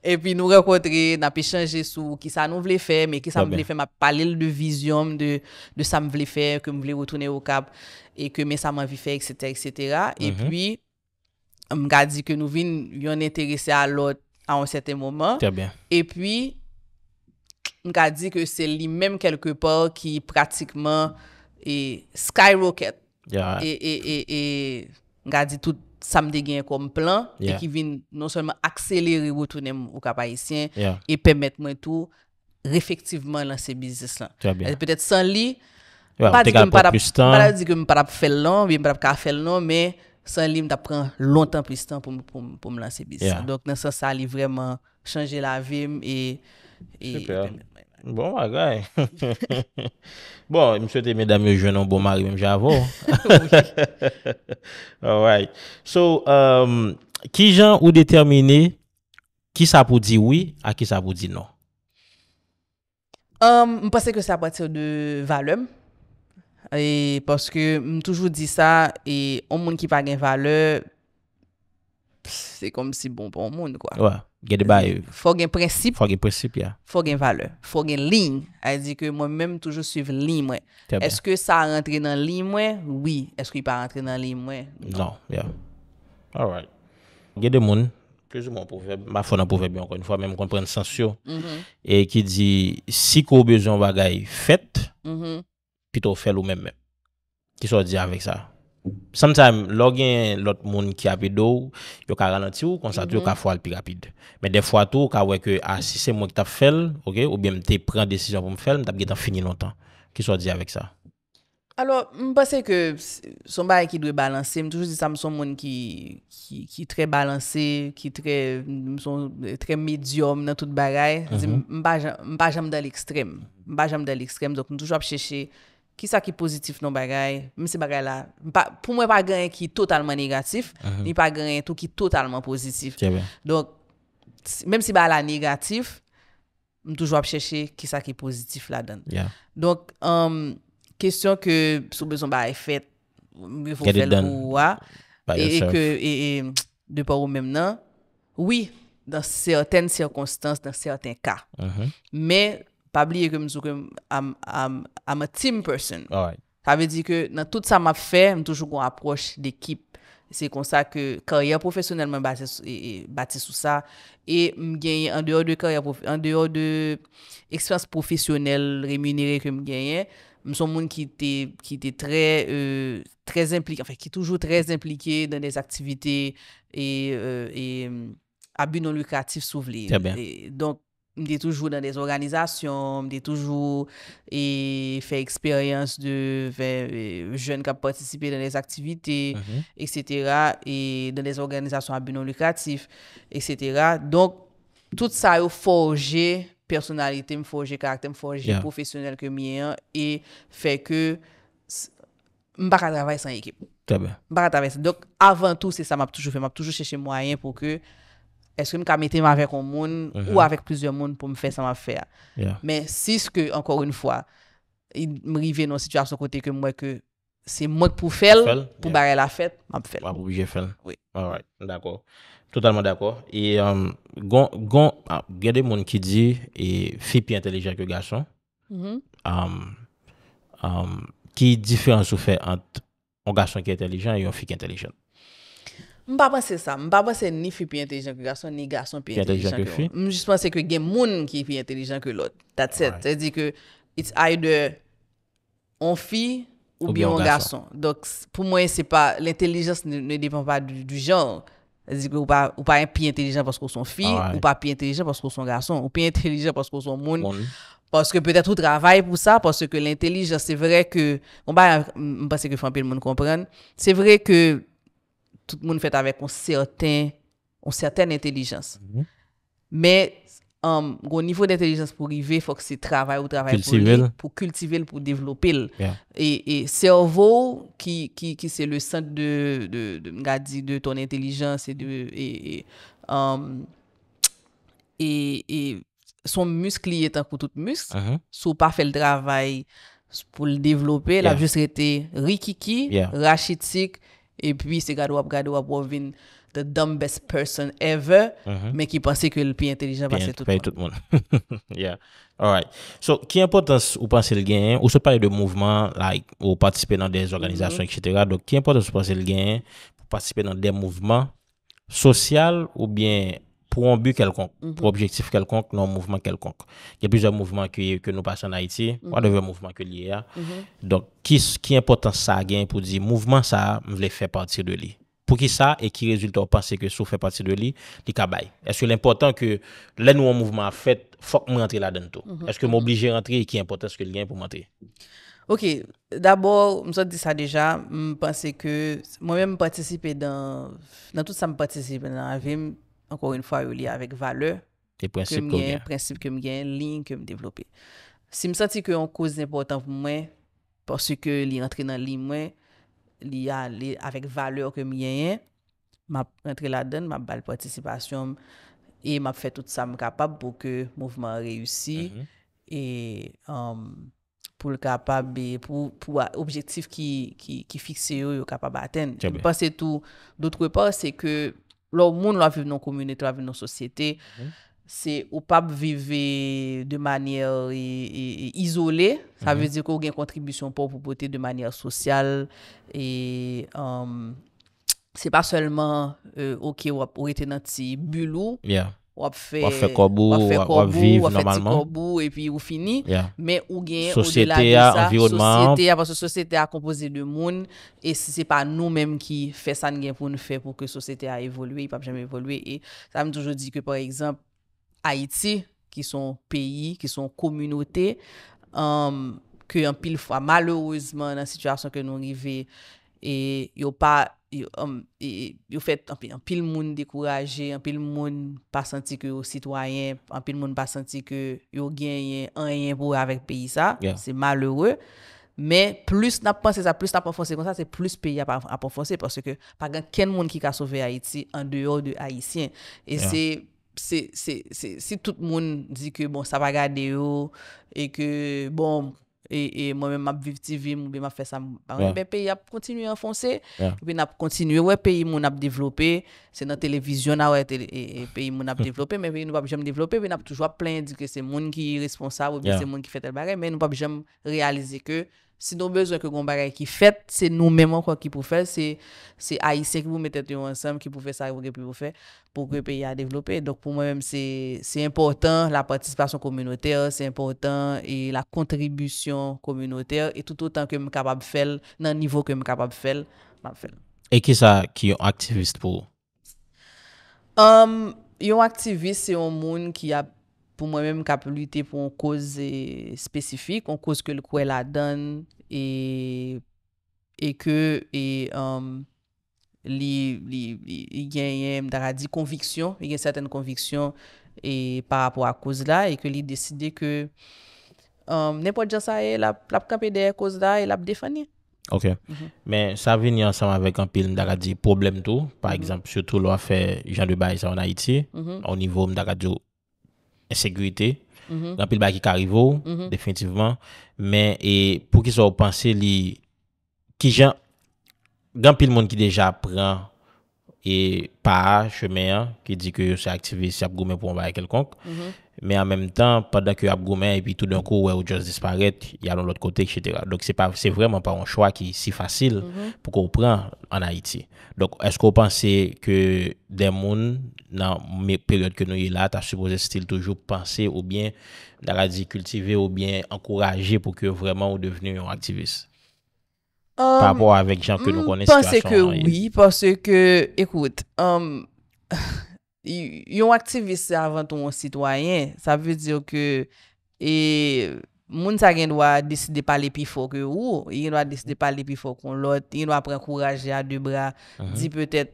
E pi nou rekontre, na pe chanje sou ki sa nou vle fe, me ki sa m vle fe, ma pale l de vizyon de sa m vle fe, ke m vle rotoune yo kap, e ke men sa man vi fe, etc, etc. E pi, m gadi ke nou vin yon enterese alot a an seten moman. Très bien. E pi, m gadi ke se li menm kelke por ki pratikman e skyrocket e, e, e, e gadi tout samde gen kon m plan e ki vin non sonnman akseleri wotounen m ou kapayisyen e pemet mwen tou refektiveman lan se bizis lan. Petet san li, pa di ki m para pou fel lan, mi para pou ka fel lan, me san li m da pran lontan pou se tan pou m lan se bizis. Donk nan san sa li vreman chanje la vim e pemet. Bon, bon, mwen mwen mwen mwen. Bon, mwen mwen mwen mwen mwen mwen mwen mwen mwen mwen mwen mwen mwen mwen. Oui. Alright. So, ki um, jan ou determine ki sa pou di oui a ki sa pou di non? Mwen um, pense ke sa pwati ou de valeum. E poske mwen toujou di sa e o moun ki pale en valeu, se kom si bon pou o moun kwa. Ouè. Fò gen prensip, fò gen vale, fò gen lin, a di ke mwen mèm toujou suiv lin mwen. Eske sa rentre nan lin mwen? Oui. Eske y pa rentre nan lin mwen? Non. non Alright. Gen de moun, plez moun pouveb, ma fò nan pouveb yon kon, yon fò mèm kon pren sensyo, mm-hmm. e ki di, si ko bezyon bagay fèt, pito fè lou mèm mèm, ki so di avèk sa. Sansèm lò gen lòt moun ki avè dò, yò ka ralant yò, konsant yò yò ka mhm. fwal pi rapide. Mè defwa tou, ka wè kè asise ah, mwen ki tap fèl, ok, ou bè mwen te pren desisyon pou mwen fèl, mwen tap gen tan fini lontan. Kè sò di avèk sa? Alò, mwen pasè ke son barè ki dwe balansè, mwen toujous di sa mson moun ki tre balansè, ki tre medium nan tout barè. Mwen mhm. pa jèm da l'ekstrem, mwen pa jèm da l'ekstrem, dòk mwen toujous ap chèchè. ki sa ki pozitif nou bagay, mwen se bagay la, pou mwen pa gen yon ki totalman negatif, mhm. ni pa gen yon tou ki totalman pozitif. Donk, mwen se bagay la negatif, mwen toujwa ap chèche ki sa ki pozitif la donk. Donk, um, kèsyon ke sou bezon bagay e fèt, mwen fò fèl pou wè, e, e, e de par ou mèm nan, oui, dan sèrten sèrkonsitans, dan sèrten ka. Mè, mhm. pabliye kem sou kem am a team person. Kave di ke nan tout sa map fe, m toujou kon aproche dekip. Se konsa ke karye profesyonel men bati sou sa, e m genye an deyo de ekspans profesyonel remunere kem genye, m son moun ki te tre euh, implike, an fe ki toujou tre implike dan de aktivite e abunon euh, lue kreatif sou vle. Te ben. Donk, Mde toujou dan des organizasyon, mde toujou e fey eksperyans de e, jen kap patisipe dan des aktivite, mhm. etc. E dan des organizasyon abunon lukratif, etc. Donk, tout sa yo forje personalite, mforje karakter, mforje profesyonel ke miye an, e fey ke mbaka travay san ekip. Mbaka travay san. Donk, avantou se sa m ap toujou fe, m ap toujou seche mwayen pou ke... Eske m ka mette m avèk an moun ou avèk plizè moun pou m fè sa m ap fè a? Mè siske, ankor un fwa, m rive nan situasyon kote ke m wè ke se m wèk pou fèl, pou barè la fèt, m ap fèl. M ap wèk pou fèl. Oui. All right. D'akor. Totalman d'akor. E gwen gwen gwen moun ki di e, fi pi entelijan mm-hmm. um, um, ki gason, ki difè an soufè ant an gason ki entelijan yon fi ki entelijan. Mbaba se sa, mbaba se ni fi pi intelijen ke gason, ni gason pi intelijen ke fi. Mbaba se ki gen moun ki pi intelijen ke lot. That's it. Se di ke, it's either on fi ou bi an gason. Donc, pou mwen se pa, l'intelijen se ne depan pa du jan. Se di ke, ou pa pi intelijen paske ou son fi, ou pa pi intelijen paske ou son gason, ou pi intelijen paske ou son moun. Paske peut-être ou travaye pou sa, paske l'intelijen se vre ke, mbaba se ki fan pi l'moun kompren, se vre ke, tout moun fèt avèk an sèrten an sèrten entelijans. Mhm. Mè, um, gò nivou d'entelijans pou rive, fòk se travè ou travè pou lè, pou kultive lè, pou devlopè lè. E servo, ki sè le sènt de mga di ton entelijans, e um, son musk li etan koutout musk, uh-huh. sou pa fè l travè pou lè devlopè, lè apjous rète rikiki, rachitik, Et puis, si gado ap, gado ap, wap win the dumbest person ever, men ki panse ke l pi intelligent, panse tout moun. Yeah. Alright. So, ki apote ou panse l gen, ou se pari de mouvment, like, ou patisipe nan des organizasyon, mm-hmm. etc. Donc, ki apote ou se panse l gen, ou patisipe nan des mouvment, sosyal ou bien... pou an but kelkonk, mhm. pou objektif kelkonk, nan non, mouvment kelkonk. Yè pizè mouvment ki nou pasan na iti, an mhm. devè mouvment ki liye ya. Mhm. Donk, ki impotant sa gen pou di, mouvment sa, m vle fè patir de li. Pou ki sa, e ki rezultat panse ke sou fè patir de li, li kabae. Eske l'impotant ke lè nou an mouvment a fèt, fok m rentre la den to. Eske m oblije rentre, e ki impotant se ke li gen pou m rentre. Ok, dabor, m sot di sa deja, m panse ke mwen mè m patisipe nan tout sa m patisipe nan avim, ankor yon fwa yon liye avèk valeur, kem yon principe, kem yon linke, kem devlopè. Si m senti ke yon kouz important pou mwen, porsi ke liye antre nan li mwen, liye avèk valeur kem yon, m ap rentre la den, m ap bale participasyon, e m ap fè tout sa m kapab pou ke mouvment reyoussi, mm-hmm. e um, pou l kapab, pou objektif ki fikse yo, yo kapab aten. D'outre part, se ke lò moun lò aviv nan komyounete, lò aviv nan sosyete, mhm. se ou pap vive de manye e, e, isolé, sa mhm. veze kou gen kontribisyon pou pou pote de manye sosyal, e, um, se pa selman euh, ou ki wap ou ete nan ti bulou, Wap fè korbou, wap viv normalman. Wap fè korbou, wap fè ti korbou, e pi ou fini. Mè ou gen, au delà di sa, sosyete a kompoze de moun, e se se pa nou mèm ki fè san gen pou nou fè, pou ke sosyete a evolwe, i pap jame evolwe. E sa m toujou di ke, por exemple, Haiti, ki son peyi, ki son komunote, euh, ke yon pil fwa, malorouzman, nan sitwasyon ke nou rive, e yon pa... yo um, e, e, fèt an pil moun dekouraje, an pil moun pa santi ke yo sitwayen, an pil moun pa santi ke yo genyen an yen pou avèk peyi sa, se malheure, mè plus na panse sa, plus na panfonse kon sa, se plus peyi a panfonse, parce ke pa gen ken moun ki ka sove Haiti, an deyo de Haitien, se tout moun di ke bon sa va gade yo, e ke bon, E, e mwen mwen ap vivitivim, mwen mwen ap fè sa mparen, peyi ap kontinuye enfonse, peyi mwen ap kontinuye, wè peyi mwen ap devlopè, se nan televizyon a wè, e, e, peyi mwen ap devlopè, mwen ap toujwa plen dike se moun ki responsab, wè se moun ki fè tel bare, mwen ap kontinuye mwen ap fè sa mparen, Si nou bezwe ke kon bagay ki fet, se nou mèman kwa ki pou fè, se a yise ki pou mette yon ansèm, ki pou fè sa, ki pou fè, pou kwe pe yon a devlopè. Dok pou mèmen, se importan la patisipasyon kominote, se importan e la kontribisyon kominote, et tout autant ke mè kapab fèl nan nivou ke mè kapab fèl, mè kapab fèl. E ki sa ki yon aktivist pou? Um, yon aktivist se yon moun ki ap, pou mwen mwen mwen kapilite pou mwen kouze spesifik, mwen kouze ke lè kouè la dan e e ke e, um, li i genye mdara di konviksyon i genye sèten konviksyon e parapò a kouze la e ke li deside ke um, nepo djan sa e, la pou kape deyè kouze la e la pou defani ok, mhm. men sa veni ansan avèk anpil mdara di problem tou, par mhm. exemple, sè tou lo a fè jan de bay sa an Haiti mhm. an nivou mdara di ou ensegurite. Gan mhm. pil ba ki karivou, mhm. definitivman. Men, e pou ki sou panse li, ki jan, gan pil moun ki deja pran E pa chemeyan ki di ke yo se aktivist ap gome pou mbaya kelkonk, mhm. me an menm tan, padan ke ap gome, e pi tout d'un kou wè ou just disparete, yalon l'ot kote, etc. Donk se vreman pa an chwa ki si fasil mhm. pou kou pran an Haiti. Donk eskou panse ke den moun nan peryote ke nou yelat, a supose stil toujou panse ou bien nan la di kultive ou bien ankouraje pou ke vreman ou deveni yon aktivist? Pa apò avèk jan ke nou konen situasyon nan yon. Pense ke oui, pense ke, ekoute, yon aktiviste avan ton sitwayen, sa vè diyo ke moun sa gen dwa deside palè pi fò ke ou, yon dwa deside palè pi fò kon lot, yon dwa pren kourajè a dè bra, uh-huh. di pètè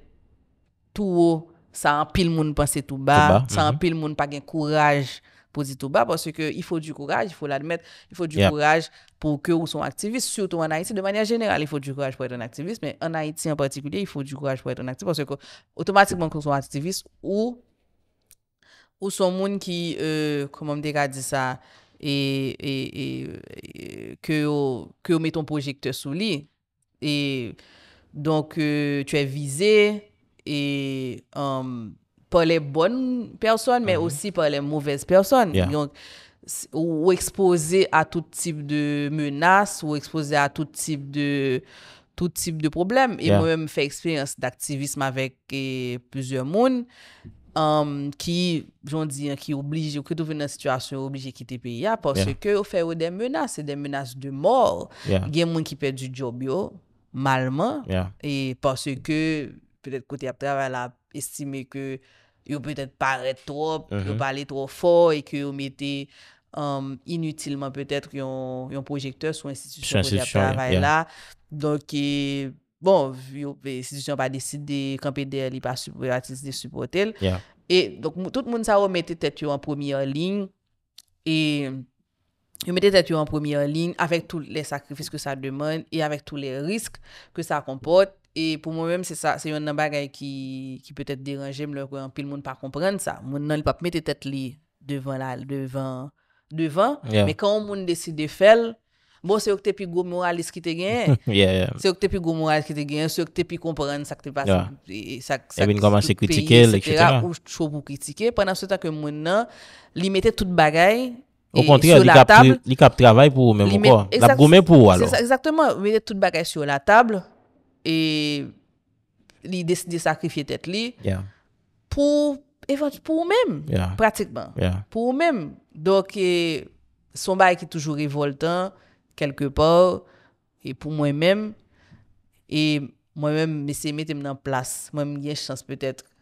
tou ou, sa an pil moun panse tou ba, sa an uh-huh. pil moun pa gen kouraj pou di tou ba, parce ke yon fò du kouraj, yon fò l'admèt, yon fò du kouraj, pou ke ou son aktivist, surtout an Haiti, de manye general, il faut du courage pour être un activist, mais en Haiti en particulier, il faut du courage pour être un activist, parce que, automatiquement, kon son aktivist, ou, ou son moun ki, komon euh, mdega di sa, e, e, e, ke ou, ke ou met ton projekte sou li, e, donk, e, euh, tu e vize, e, e, euh, pa le bon person, men osi mhm. pa le mouvez person, yonk, Ou ekspose a tout tip de menas, ou ekspose a tout tip de problem. E mwen mwen fè eksperyans d'aktivism avèk plusieurs moun, ki, joun di, ki oblige ou ki touven nan situasyon, oblige ki te pe ya, porsè ke ou fè ou den menas, se den menas de mor. Gen moun ki pè du job yo, malman, e porsè ke, pèdè kote ap travè la estime ke yo pwede pare tro, yo mhm. pale tro fo, e ke yo mette um, inutilman pwede yon projekteur sou institisyon pou de apravay la. Donke, bon, yon institisyon pa deside, kompe de li pa atis de suportel. E, donk, tout moun sa wou mette tet yo an pwemi an lin, e, yo mette tet yo an pwemi an lin, avek tou le sakrifis ke sa deman, e avek tou le risk ke sa kompote, E pou moun wèm se sa, se yon nan bagay ki ki peutet deranje m lèk wèm pil moun pa komprenn sa. Moun nan li pap mette tet li devan la, devan devan. Mè kan moun deside fèl, bon se wèk te pi gomor alis ki te gen, se wèk te pi gomor alis ki te gen, se wèk te pi komprenn sa ki te pa, sa ki te pi kritike, etc. Ou chou pou kritike pwennan se ta ke moun nan li mette tout bagay au kontri, li kap travay pou mè mou ko lap gomè pou wè lò. Exactement, mette tout bagay sou la tabl E li deside sakrifye tet li, pou ou mèm, pratikman. Pou ou mèm. Donk, e, son bay ki toujou rivoltan, kelke por, e pou mwen mèm, mwen mèm mese mète m nan plas, mwen mwen gen chans pwetet, mwen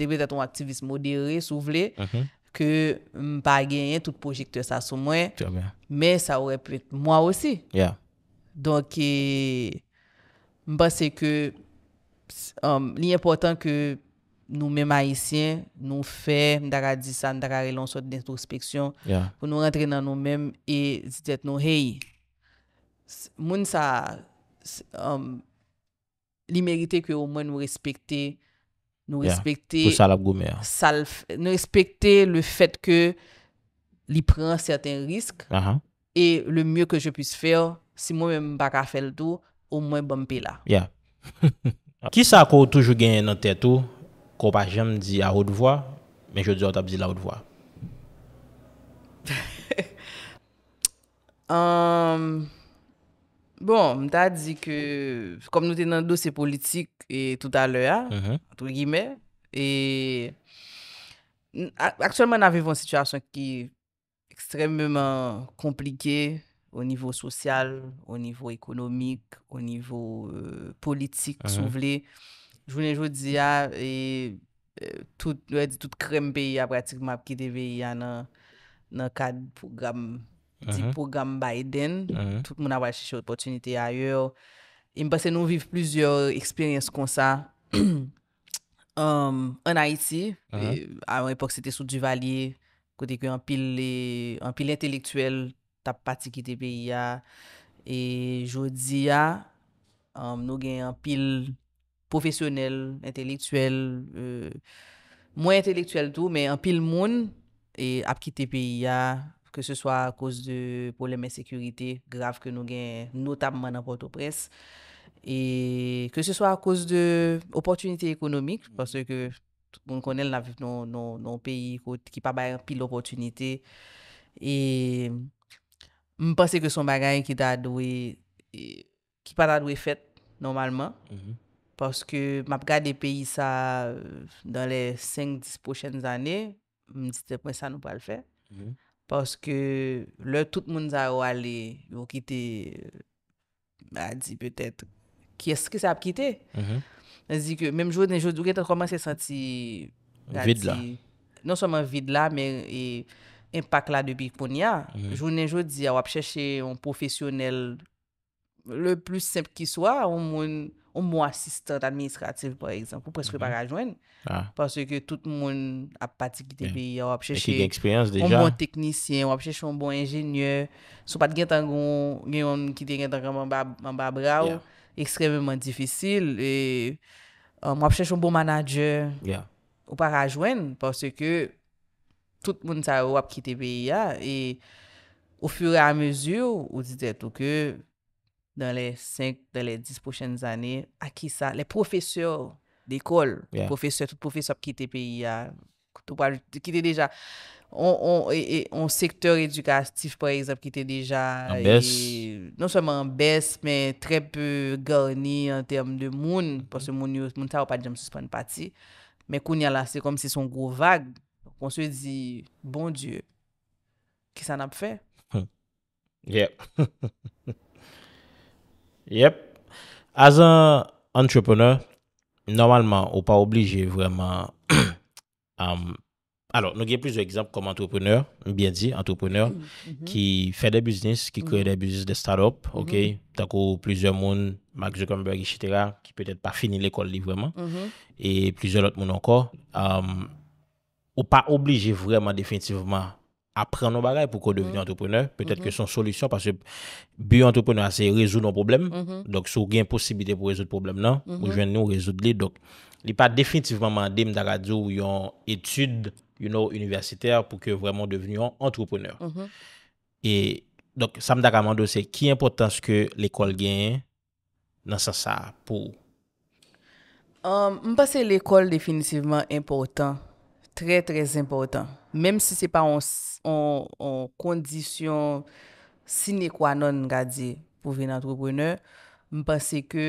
debète ton aktivist modere, sou vle, mhm. ke m pa genyen, tout projekte sa sou mwen, mè sa oure pwet mwa osi. Donk, Mba se ke um, li important ke nou mèm haisyen nou fe, mda ga di san, mda ga re lon sot dintrospeksyon, pou nou rentre nan nou mèm e ditet nou, hey, moun sa, um, li merite ke ou mwen nou respekte, nou respekte, nou respekte le fet ke li pran certain risk, e le mye ke je puse fe, si mwen mèm mba ka fel do, Ou mwen bompe la. Ya. Ki sa akou toujou genye nan tetou, ko pa jem di a ou d'vwa, men jodi otap di la ou d'vwa. Um, bon, mta di ke, kom nou te nan dosi politik, e touta le a, mhm. toutu gime, e, akselman aviv an sityasyon ki, ekstrememen komplikey, Ou nivou sosyal, ou nivou ekonomik, ou nivou euh, politik uh-huh. sou vle. Jounen joudi ya, euh, tout krem beya pratik map ki deve ya nan kad di program Biden. Uh-huh. Tout moun ap wache shi opotunite a yor. I m basen nou viv plizior eksperyens kon sa. An Haiti, an epok se te sou du vali kote ki an pil entelektuel... tap pati ki te peyi ya, e jodi ya, um, nou gen an pil profesyonel, entelektuel, euh, mwen entelektuel tou, men an pil moun, e ap ki te peyi ya, ke se swa a kous de polemen sekyurite, grav ke nou gen notabman an poto pres, e ke se swa a kous de opotunite ekonomik, pwase ke moun konel nan pi, ki pa bayan pil opotunite, e Mpase ke son bagay ki ta dwe, ki pa ta dwe fet normalman. Paske map gade de peyi sa dan le 5-10 pochenz ane, mpise te pon sa nou pa l fe. Paske lor tout moun za ou ale ou kite, a di petet, ki eske sa ap kite? Mpase ke menm jwou den jwou djouke ta koman se senti... Vid la. Non soman vid la, men... impak la debi kon ya, mhm. jounen joudi, wap chèche yon profesyonel le plus semp ki swa, ou euh, moun, bon ou moun asistant administratif, pou preskri parajwen, parce ke tout moun ap patik gite bi, wap chèche yon moun teknisyen, wap chèche yon moun ingenye, sou pat gen tangon, gen yon ki de gen tangon moun babraw, ekstremement difisil, e moun ap chèche yon moun manajer, ou parajwen, parce ke, tout moun sa wap ki te pe ya, e, ou fure a mezur, ou di te touke, dan le 5, dan le 10 pochènes anè, aki sa, le profeseur, de ekol, profeseur, tout profeseur ki te pe ya, ki te deja, on, on, on, on, on sektèr edukastif, par exemple, ki te deja, en bèst, non seman en bèst, men, tre peu garni, en term de moun, porsè moun, moun sa wap pa jèm se spèn pati, men koun ya la, se kom se son grovag, On se di, bon dieu, ki sa na pou fe? Yep. Yep. As an entrepreneur, normalman ou pa oblige vreman... Um, alors, nou gen plusieurs exemples comme entrepreneur, bien dit, entrepreneur, mm-hmm. Mm-hmm. qui fait des business, qui crée des mm-hmm. business, des start-up, ok? Tant qu'il y a plusieurs monde, Mark Zuckerberg, etc., qui peut-être pas fini l'école librement, et plusieurs autres monde encore... Um, Ou pa oblije vreman definitivman apren nou bagay pou kon devine mm-hmm. entrepreneur. Petet ke mm-hmm. son solusyon, parce bi entrepreneur se rezoun nou problem, mm-hmm. dok sou gen posibite pou rezout problem non, nan, ou jwen nou rezout li. Li pa definitivman mandem daradzou yon etude, yon nou universitèr, pou ke vreman devine entrepreneur. Et, dok, sa mda gamando se, ki importan se ke l'ekol gen nan sa sa pou? Mpa se l'ekol definitivman importan. Mèm si se pa an kondisyon sinekwa nan gade pou ven antropone, mpase ke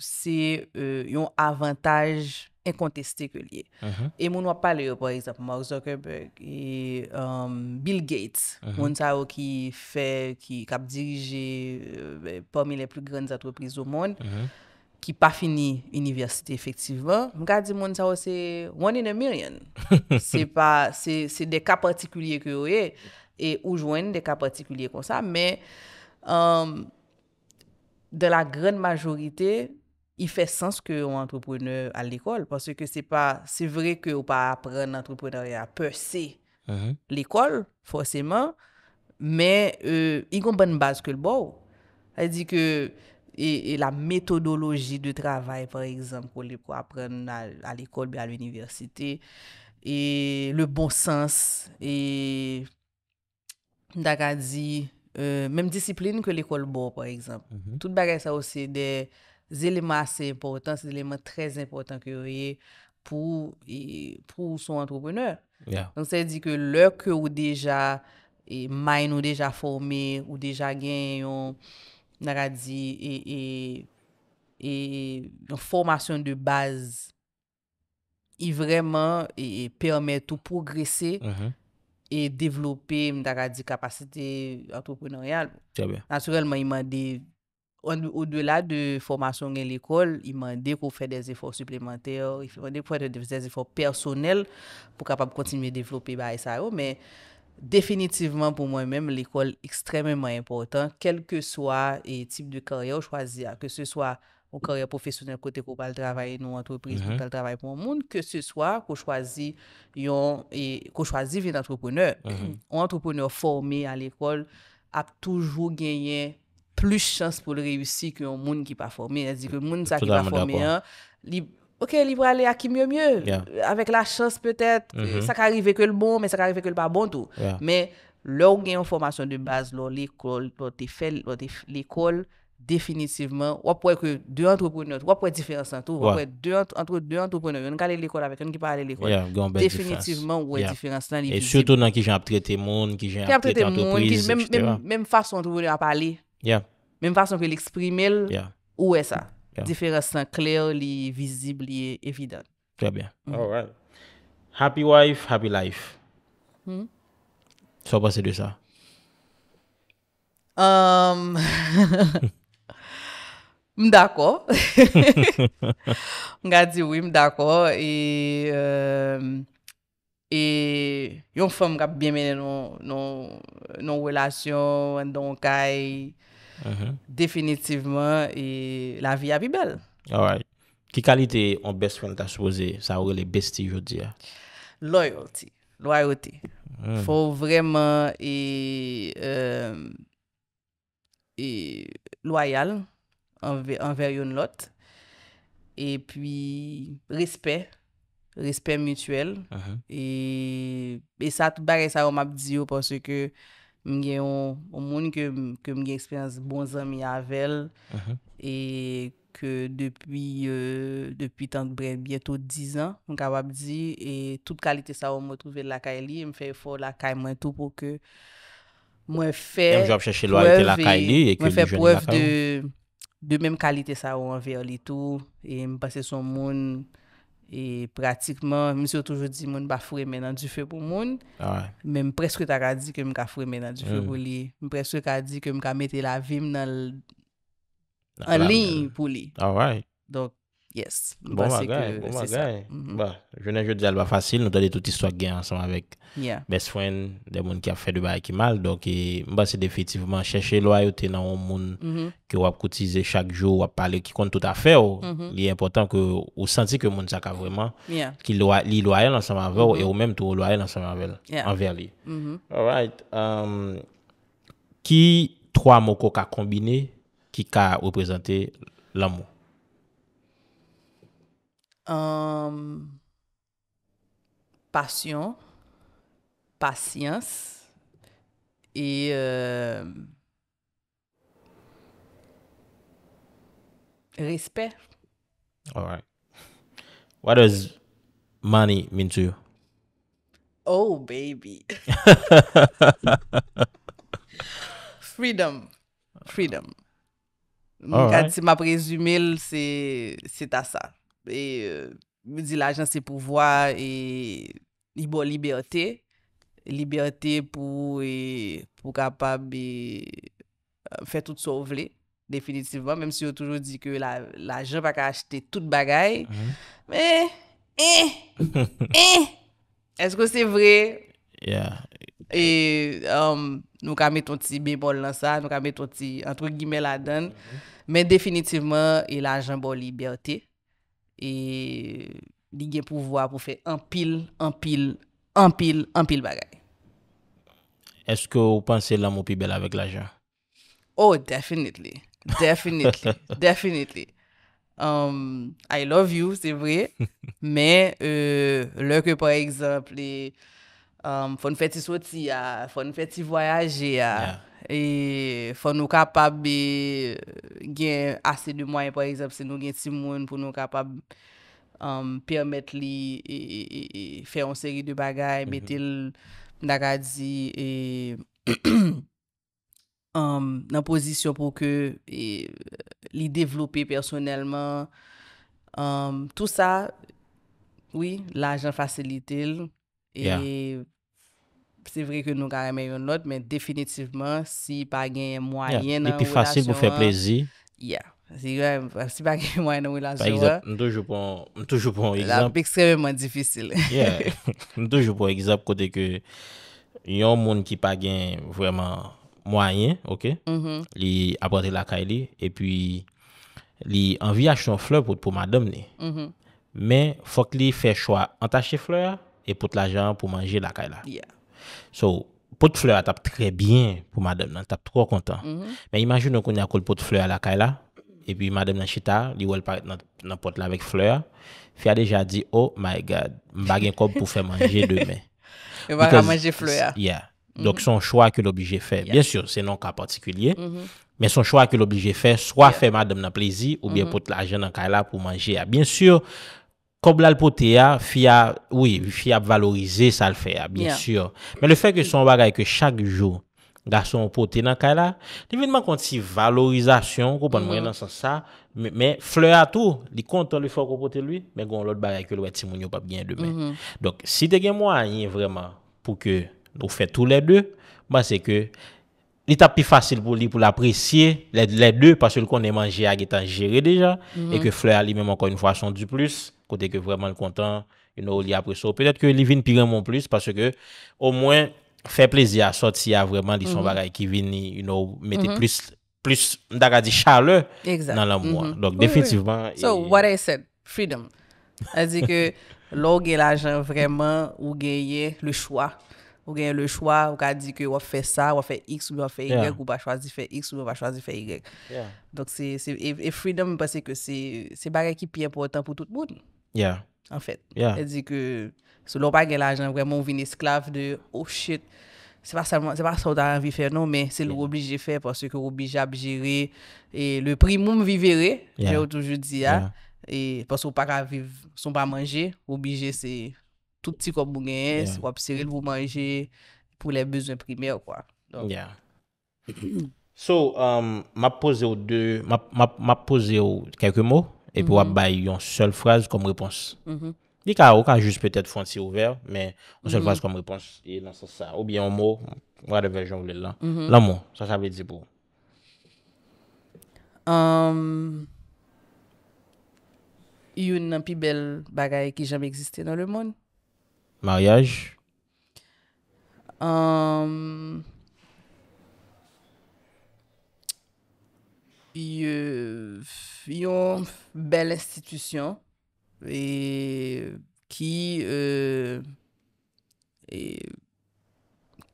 se euh, yon avantaj enkonteste ke liye. Uh-huh. E moun wap pale yo par esap, Mark Zuckerberg e Bill Gates, uh-huh. moun sa ou oh, ki fe, ki kap dirije euh, pomi le plou grandes antropise ou moun. ki pa fini universite efektiveman, mkade di moun sa ou se one in a million. Se de ka partikulye ke ou e, e ou jwen de ka partikulye kon sa, men, um, de la gren majorite, i fe sens ke ou antroponeur al ekol, panse ke se vre ke ou pa apren antroponeur uh-huh. euh, a perse l'ekol, foseman, men, i kon pa n'baz ke l'bou. Hai di ke... E, e la metodoloji de travay, par exemple, pou apren al ekol be al universite, e le bon sens, e daga di, e, menm disiplin ke l'ekol bo, par exemple. Mm-hmm. Tout bagay sa ou se de, se eleman se importan, se eleman trez importan ke yoye, pou son antropeneur. Se di ke lòk ou deja, e mayn ou deja formé, ou deja gen yon, m nan radzi, e, e, e, nan formasyon de baz, i vreman, e, e, pwemè tou progresè, uh-huh. e, e, devlopè m nan radzi kapasite antroponoryal. Tcha bè. Nasurèlman, i m an de, o de la de formasyon gen l'ekol, i m an de pou fè des efor suplementè, i fè des efor personel pou kapap kontinime devlopè ba e sa yo, oh, men, Definitivement, pour moi-même, l'école est extrêmement importante, quel que soit le type de carrière qu'on choisit. Que ce soit une carrière professionnelle, qu'on peut travailler dans l'entreprise, qu'on mm-hmm. peut travailler pour le monde, que ce soit qu'on choisit, qu'on choisit d'être un entrepreneur. Mm-hmm. Un entrepreneur formé à l'école a toujours gagné plus chance pour le réussir qu'un monde qui n'est pas formé. C'est-à-dire que le monde qui n'est pas formé... Ok, li pou alè a ki myè myè. Avèk la chans peut-èt. Sa ka arrive ke l'bon, men sa ka arrive ke l'pa bon tout. Men, lò ou gen yon formasyon de base lò, l'ekol, lò te fè, l'ekol, definitivman, wè pou wè kè, dè yon entreprenote, wè pou wè diferans nan tout, wè pou wè dè yon entreprenote, yon kè alè l'ekol avè, yon ki pa alè l'ekol, definitivman wè diferans nan l'ipisip. Et surtout nan ki jè ap tretè moun, ki jè ap tretè antopriz, ki jè ap tretè m Diferens nan kler li, vizib li, evidat. Trè bè. Oh, wè. Happy wife, happy life. Hmm? Sò basè de um, sa. Mdakò. Mga di wè, mdakò. E, um, e yon fèm gap bèmè nan wèlasyon, an donkèy. Uh-huh. Definitivement, e la vie a bi bel Alright Ki kalite yon best one ta chwose, sa ou le besti yo di ya? Loyalty Loyalty hmm. Fou vreman e, e, Loyal Anver yon lot E pi Respe Respe mutuel uh-huh. E sa tou bare sa ou map di yo Porsi ke mwen gen yon moun ke mwen gen eksperyans bon zan mi avel, e ke depi e, tan brem bieto 10 an, mwen kabab di, e tout kalite sa ou mwen trove lakay li, mwen fey fò lakay mwen tou pou ke mwen fey... E mwen fè pou fè de mèm kalite sa ou anveyo li tou, e mwen pase son moun... E pratikman, mi se yo toujou di moun ba fure menan di fe pou moun, ah men m preske ta ga di ke m ka fure menan di fe mm. pou li, m preske ta ga di ke m ka mette la vim nan lini pou li. Ah, wè? Dok. Yes, ba se ke se sa. Ba, jwene jwè di alwa fasil, nou ta de tout istwa gen ansama vek best friend de moun ki a fè de bari ki mal. Mba se de efetivman chèche lwa yo te nan yon moun ki wap koutize chak jo, wap pale ki kont tout a fè yo. Li e important ou senti ki yon moun sa ka vreman, ki li lwa yo ansama vek yo, e ou mèm tou lwa yo ansama vek anver li. Alright, ki 3 moko ka kombine ki ka reprezenté l'amou? pasyon, pasyans, et respect. Alright. What does money mean to you? Oh, baby. Oh, baby. Freedom. Freedom. Alright. Si ma prezumil, si ta sa. me di l'ajan se e pou vwa li bon libeote, libeote pou pou kapab e, fè tout sou vle, definitivman, mèm si yo toujou di ke l'ajan pa ka achete tout bagay, mè, mhm. e, e, esko se vre? Yeah. E, um, nou ka met ton ti bi bol lan sa, nou ka met ton ti an trouk gime la den, mè mhm. definitivman, e l'ajan bon libeote, e digye pou vwa pou fe empil, empil, empil, empil bagay. Eske ou panse la mou pi bel avek la jan? Oh, definitely, definitely, definitely. Um, I love you, se bre, me lè ke par exemple, foun fè ti soti, foun fè ti voyaje, foun fè ti voyaje, E Fwa nou kapab gen ase de mwen, se nou gen ti mwen pou nou kapab um, permèt li e, e, fè yon seri de bagay, mhm. metil mdakadzi, um, nan pozisyon pou ke li devlopi personelman. Um, tout sa, oui, la jan fasilite. Yeah. Se vre ke nou karemen yon lot, men definitivman si pa gen yon mwanyen nan wilasyon. E pi fasi pou fe plezi. Ya, si pa gen yon mwanyen nan wilasyon. Ndoujou pou an, ndoujou pou an. La pi ekstrememan difisil. Ya, ndoujou pou an, ekzap kote ke yon moun ki pa gen vweman mwanyen, ok? Mm-hmm. Li apote lakay li, e pi li anvi achon fleur pou madom mm-hmm. li. Mm-hmm. Men fok li fe chwa antache fleur, e pou tla jan pou manje lakay la. Ya. So, pot de fleur tape très bien pour madame, elle tape trop content. Mhm. Mais imaginez qu'on a un pot de fleur à la caille et puis madame Nachita, elle elle paraît dans la pot là avec fleur, elle a déjà dit, oh my god, je vais pour faire manger demain. Elle va manger fleur. Yeah. Mhm. Donc, son choix que obligé. de faire. bien sûr, c'est non cas particulier, mhm. mais son choix que de faire, soit yeah. fait madame dans plaisir, ou bien pour l'argent dans la Kaila pour manger. Ah, bien sûr, Kob la l'pote ya, fi ya, oui, fi ya valorize sa l'fe ya, bien sûr. Men le fe ke son bagay ke chak jou, gar son pote nan kay la, divitman konti valorizasyon, koupan mwen mm-hmm. nan san sa, men flea tou, li kontan li fok koupote lui, men goun lot bagay ke lwet si moun yo pap gen demen. Mm-hmm. Donc, si te gen mwen a yin vreman, pou ke nou fe tou le de, ba se ke, li tap pi fasil pou li pou l'apresye, le de, pasil kon ne manje a getan jere deja, e ke fle a li menm ankon yon fason du plus, kote ke vreman l'kontan, yon ou li apreso, petet ke li vin pi remon plus, pasil ke ou mwen fe plezi a sot si a vreman li son mhm. bagay ki vin, yon ou mette mhm. plus, plus ndaga di chale, nan la mouan, mhm. donk definitivman. So, what I said, freedom, a zi ke, lou ge la jen vreman, ou ge ye le chwa, Ou genye le chwa, ou ka di ke wap fè sa, wap fè x ou wap fè y, ou wap chwazi fè x ou wap chwazi fè y. Donc c'est, c'est, et freedom me pense que c'est, c'est bagay ki piè pour autant pour tout le monde. Yeah. En fait. Yeah. C'est-à-dire que, si l'on pa gè la genre, wè moun vin esclave de, oh shit, c'est pas sa mou, c'est pas sa ou ta anvi fè, non, mè, c'est l'ou obligé fè, parce que l'ou obligé abjéré, et le prix mou m'vivéré, j'ai ou toujou di ah. ya, et parce ou pa gè la vie, son pa manjé, l'ou obligé c'est touti kom mounen, wap seril vou manje pou le bezwen primer, kwa. Yeah. So, m ap pose ou de, m ap pose ou keke mou, epi wap bay yon sol fraz kom repons. Di ka wak anjus peutet fon si ouver, men yon sol fraz kom repons, oubyen mou, la mou, sa sa ve di pou. Yon nan pi bel bagay ki jam existen nan le moun, Maryaj? Yon bel institisyon e, e, e,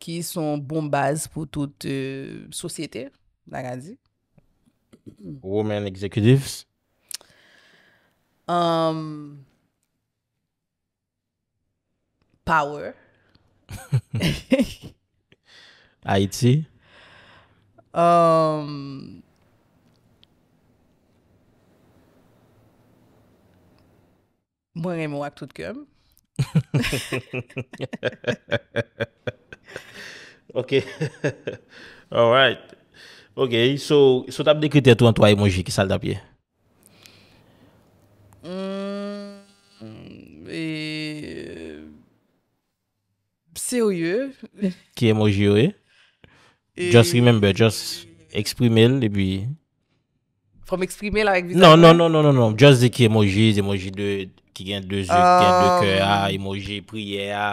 ki son bonbaz pou tout sosyete la Gandhi. Women executives? Maryaj? Power. Ait si? Um, mwen gen mwen wak tout kem. Ok. All right. Ok, so tap dekrite tou an to a emoji ki sal da pie? Mm, e Kye emoji we? Just remember, just exprimel debi. Fom exprimel awek vizaje? Non, non, non, non, non, non. Just zi ki emoji, zi emoji de ki gen 2 ke, gen 2 ke, a, emoji, priye, a.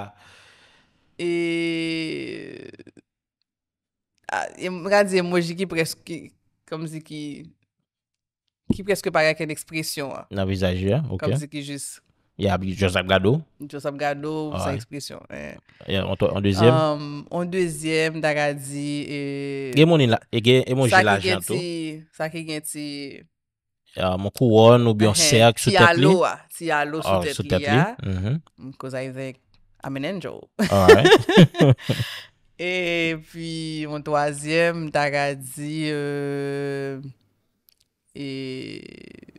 E, mran zi emoji ki preske, kom zi ki, ki preske pare ak en ekspresyon a. Na vizaje, a? Kom zi ki jis... Ya, Joseph Gado. Joseph Gado, sa ekspresyon. Ya, yon to, yon dwezyem. Yon dwezyem, daga di, euh, e... Ege, ege, e moun jilaj nato. Sakye gen ti... Ya, moun kou woun ou byon seak eh, sou tepli. Ti alo, si ah, alo sou ah, tepli, ya. Ah. Because mhm. mm-hmm. I think, I'm an angel. Awe. E, pi, yon to azyem, daga di, e... Euh,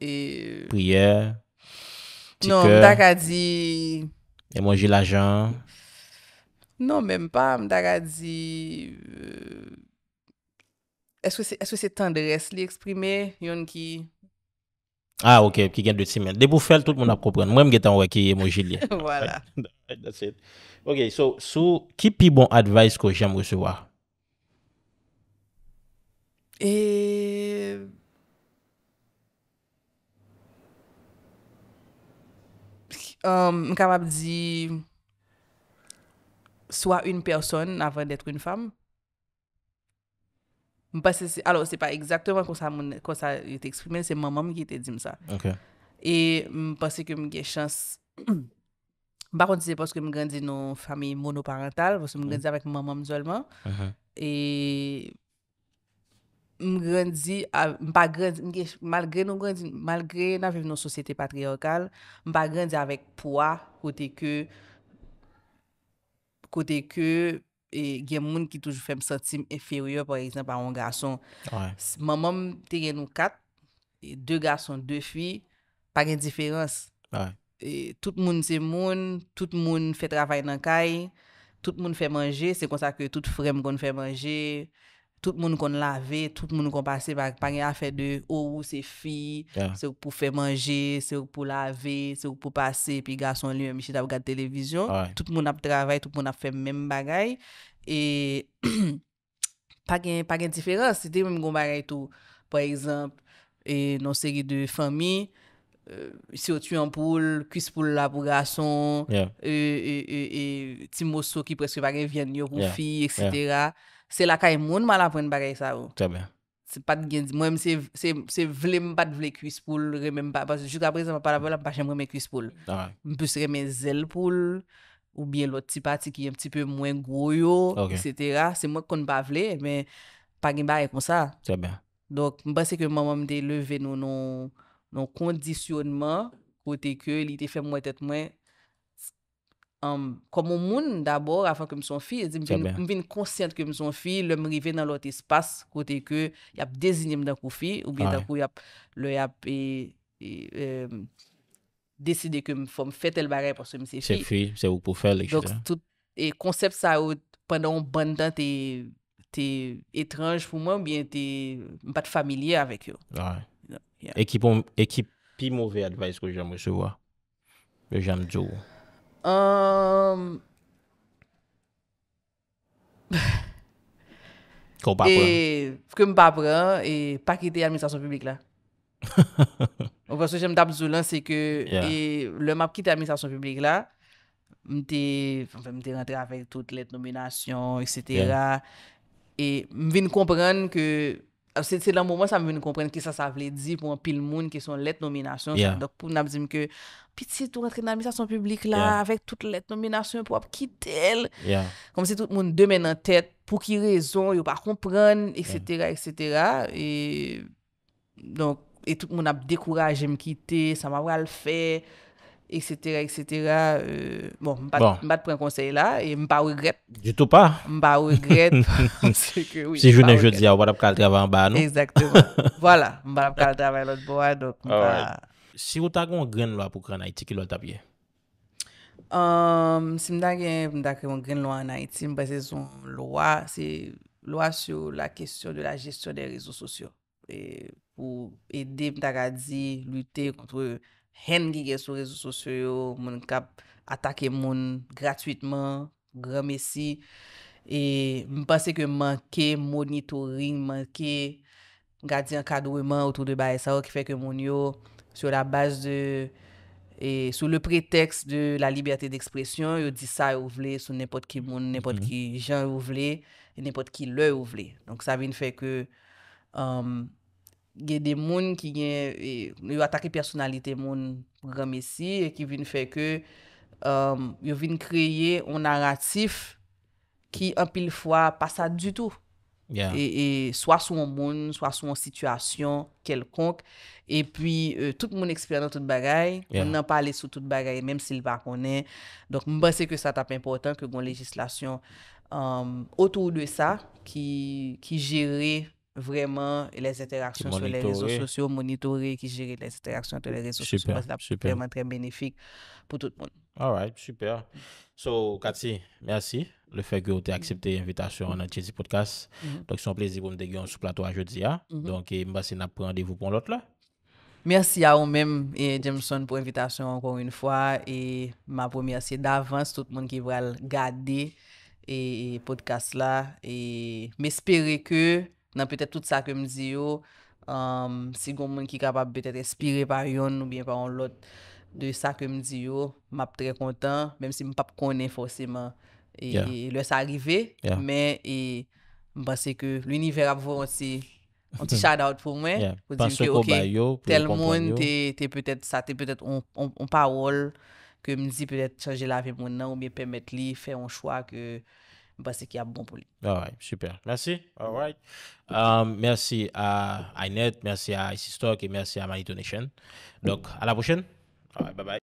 E priye non, ti keur mdaga di non, mdaga di eswe se tan de res li eksprime yon ki a ah, ok ki gen 2 semen mwen mgetan wè ki emoji li wala ok so ki pi bon advice ko jem resewa eee Um, m ka m ap di, Soa un person avan detre un fam, M pase, alo se pa ekzakteman kon sa yote eksprimen, Se mamam yote di m sa, E m pase kem gen chans, Ba konti se pos kem gen di nou fami monoparental, Vose m gen mm. di avak mamam zolman, uh-huh. E... Mpagrandi, mpagrandi, malgre nou grandi, malgre nou avem nou sosyete patriokal, mpagrandi avek poua kote ke, kote ke, e, gen moun ki toujou fe msantim eferyor, por exemple, a mwen gason. Mamon te gen nou kat, e, de gason, de fi, pa gen diferans. E, tout moun se moun, tout moun fe travay nan kay, tout moun fe manje, se kon sa ke tout frem kon fe manje. Toute moun kon lave, toute moun kon pase bag pari a fe de ou ou se fi, se ou pou fe manje, se ou pou lave, se ou pou pase, pi gason liye mishita ou gade televizyon. Toute moun ap trabay, toute moun ap fe mem bagay. E, pa gen, pa gen diferans, se te moun kon bagay tou. Par exemple, e non se ri de fami, euh, se ou tuy an pou l, kis pou l la pou gason, e, e, e, e, ti moso ki preske bagay vyen yo pou fi, et cetera. Se la ka yon e moun, man la pou yon bagay sa ou. Très bien. Se pat gen di mwen, se vle mbat vle kuis pou l, remen mbat. Jouk apre se mwen pala pou la, mba chen mwen mwen kuis pou l. Ah Mpe se remen zel pou l, ou bien lot ti pati ki yon mti peu mwen goyo, et cetera. Se mwen kon ba vle, men pagin bagay kon sa. Très bien. Mba se ke mwen mwen mde leve nou nou kondisyonman, kote ke li te fe mwen tet mwen. komoun moun dabor afan ke m son fi m vin konsyant ke m son fi lè m rive nan lot espas kote ke yap dezini m dan kou fi ou bie dan kou yap lè yap deside ke m fò m fè tel bare se mi se fi e konsept sa ou pandan ou bandan te etranj fò mwen m pat familye avèk yo ekipi mouvè advice kò jèm wè se wè jèm djò wè Fke m pa pran, e pa kite administrasyon publik la. O pwese jen m dab zoulan, se ke le map kite administrasyon publik la, m te rentre avèk tout let nominasyon, et cetera, e m vin kompran ke... Euh, se lan mouman sa mwen yon komprenne ki sa sa vle di pou an pil moun ki son let nominasyon. Dok pou mwen ap zim ke, piti tou rentre nan misasyon publik la avèk tout let nominasyon pou ap kitel. Kom se tout moun demen an tèt pou ki rezon, yon pa komprenne, et cetera, et cetera. Et tout moun ap dekouraj jen m'kite, sa m'avwa l'fè. et cetera, et cetera. Euh, bon, m'bat bon. pren konsey la, et m'bat wigret. Du tout pa. M'bat wigret. Si jounen joudi, a wad ap kal travan ba, nou? Exactement. Voilà, m'bad ap kal travan lout bo a, donc m'bat... Ah si wou tag yon gren lwa pou kren Haiti, ki lout ap ye? Um, si m'dag yon gren lwa nan Haiti, m'base zon lwa, zon lwa sou la kesyon de la jestyon de rezo sosyo. Pou ede m'dag adzi lute kontre... Hen gige sou rezo sosyo yo, moun kap atake moun gratuitman, gran mesi. E mpense ke manke monitoring, manke gadi an kadouman outou de bae sa yo ki feke moun yo sou la base de, e sou le pretext de la liberte d'ekspresyon, yo di sa ou vle sou nepot ki moun, nepot ki mhm. jan ou vle, e nepot ki lè ou vle. Donk sa vin feke... Um, gen de moun ki gen, e, yo atake personalite moun remesi, e ki vin fè ke, um, yo vin kreye an naratif, ki an pil fwa pasat du tou, e, e swa sou an moun, swa sou an situasyon kelkonk, e pi, tout moun eksperyant tout bagay, moun nan pale sou tout bagay, menm si lva konen, donk m basè ke sa tap important, ke gwen legislasyon, um, otou de sa, ki jere, Vreman, les interaksyon sou les réseaux sociaux, monitore, ki jiri les interaksyon sou les réseaux sociaux. Vreman, premen, premen, premen, premen, premen, premen, premen, premen. Alright, super. So, Kati, mersi. Le fek yo te aksepte invita sou anan tjenzi podcast. Tok son plezi pou mde gen sou plato a jodi ya. Donke, mbasi na prendevo pou an lot la. Mersi ya ou men Jameson pou invita sou ankon un fwa. E ma pwemye ase davans tout moun ki vral gade e podcast la. E mespere ke nan petè tout sa ke m zi yo, euh, si goun mwen ki kapap petè espirè pa yon ou bien pa yon lot, de sa ke m zi yo, m ap tre kontan, mèm si m pap konen fòsèman, e lè sa arrive, mè, e, m basè ke l'univers ap vò ansi, an ti chad out pou mwen, pou di m ke, ok, tel moun te petè sa, te petè on parol, ke m zi petè chanje la ve moun nan, ou mè pèmèt li fè an chwa ke, Parce bah, qu'il y a bon pour lui. Ah super. Merci. All euh, merci à Inet, merci à IC Stock et merci à my donation Donc, à la prochaine. bye bye.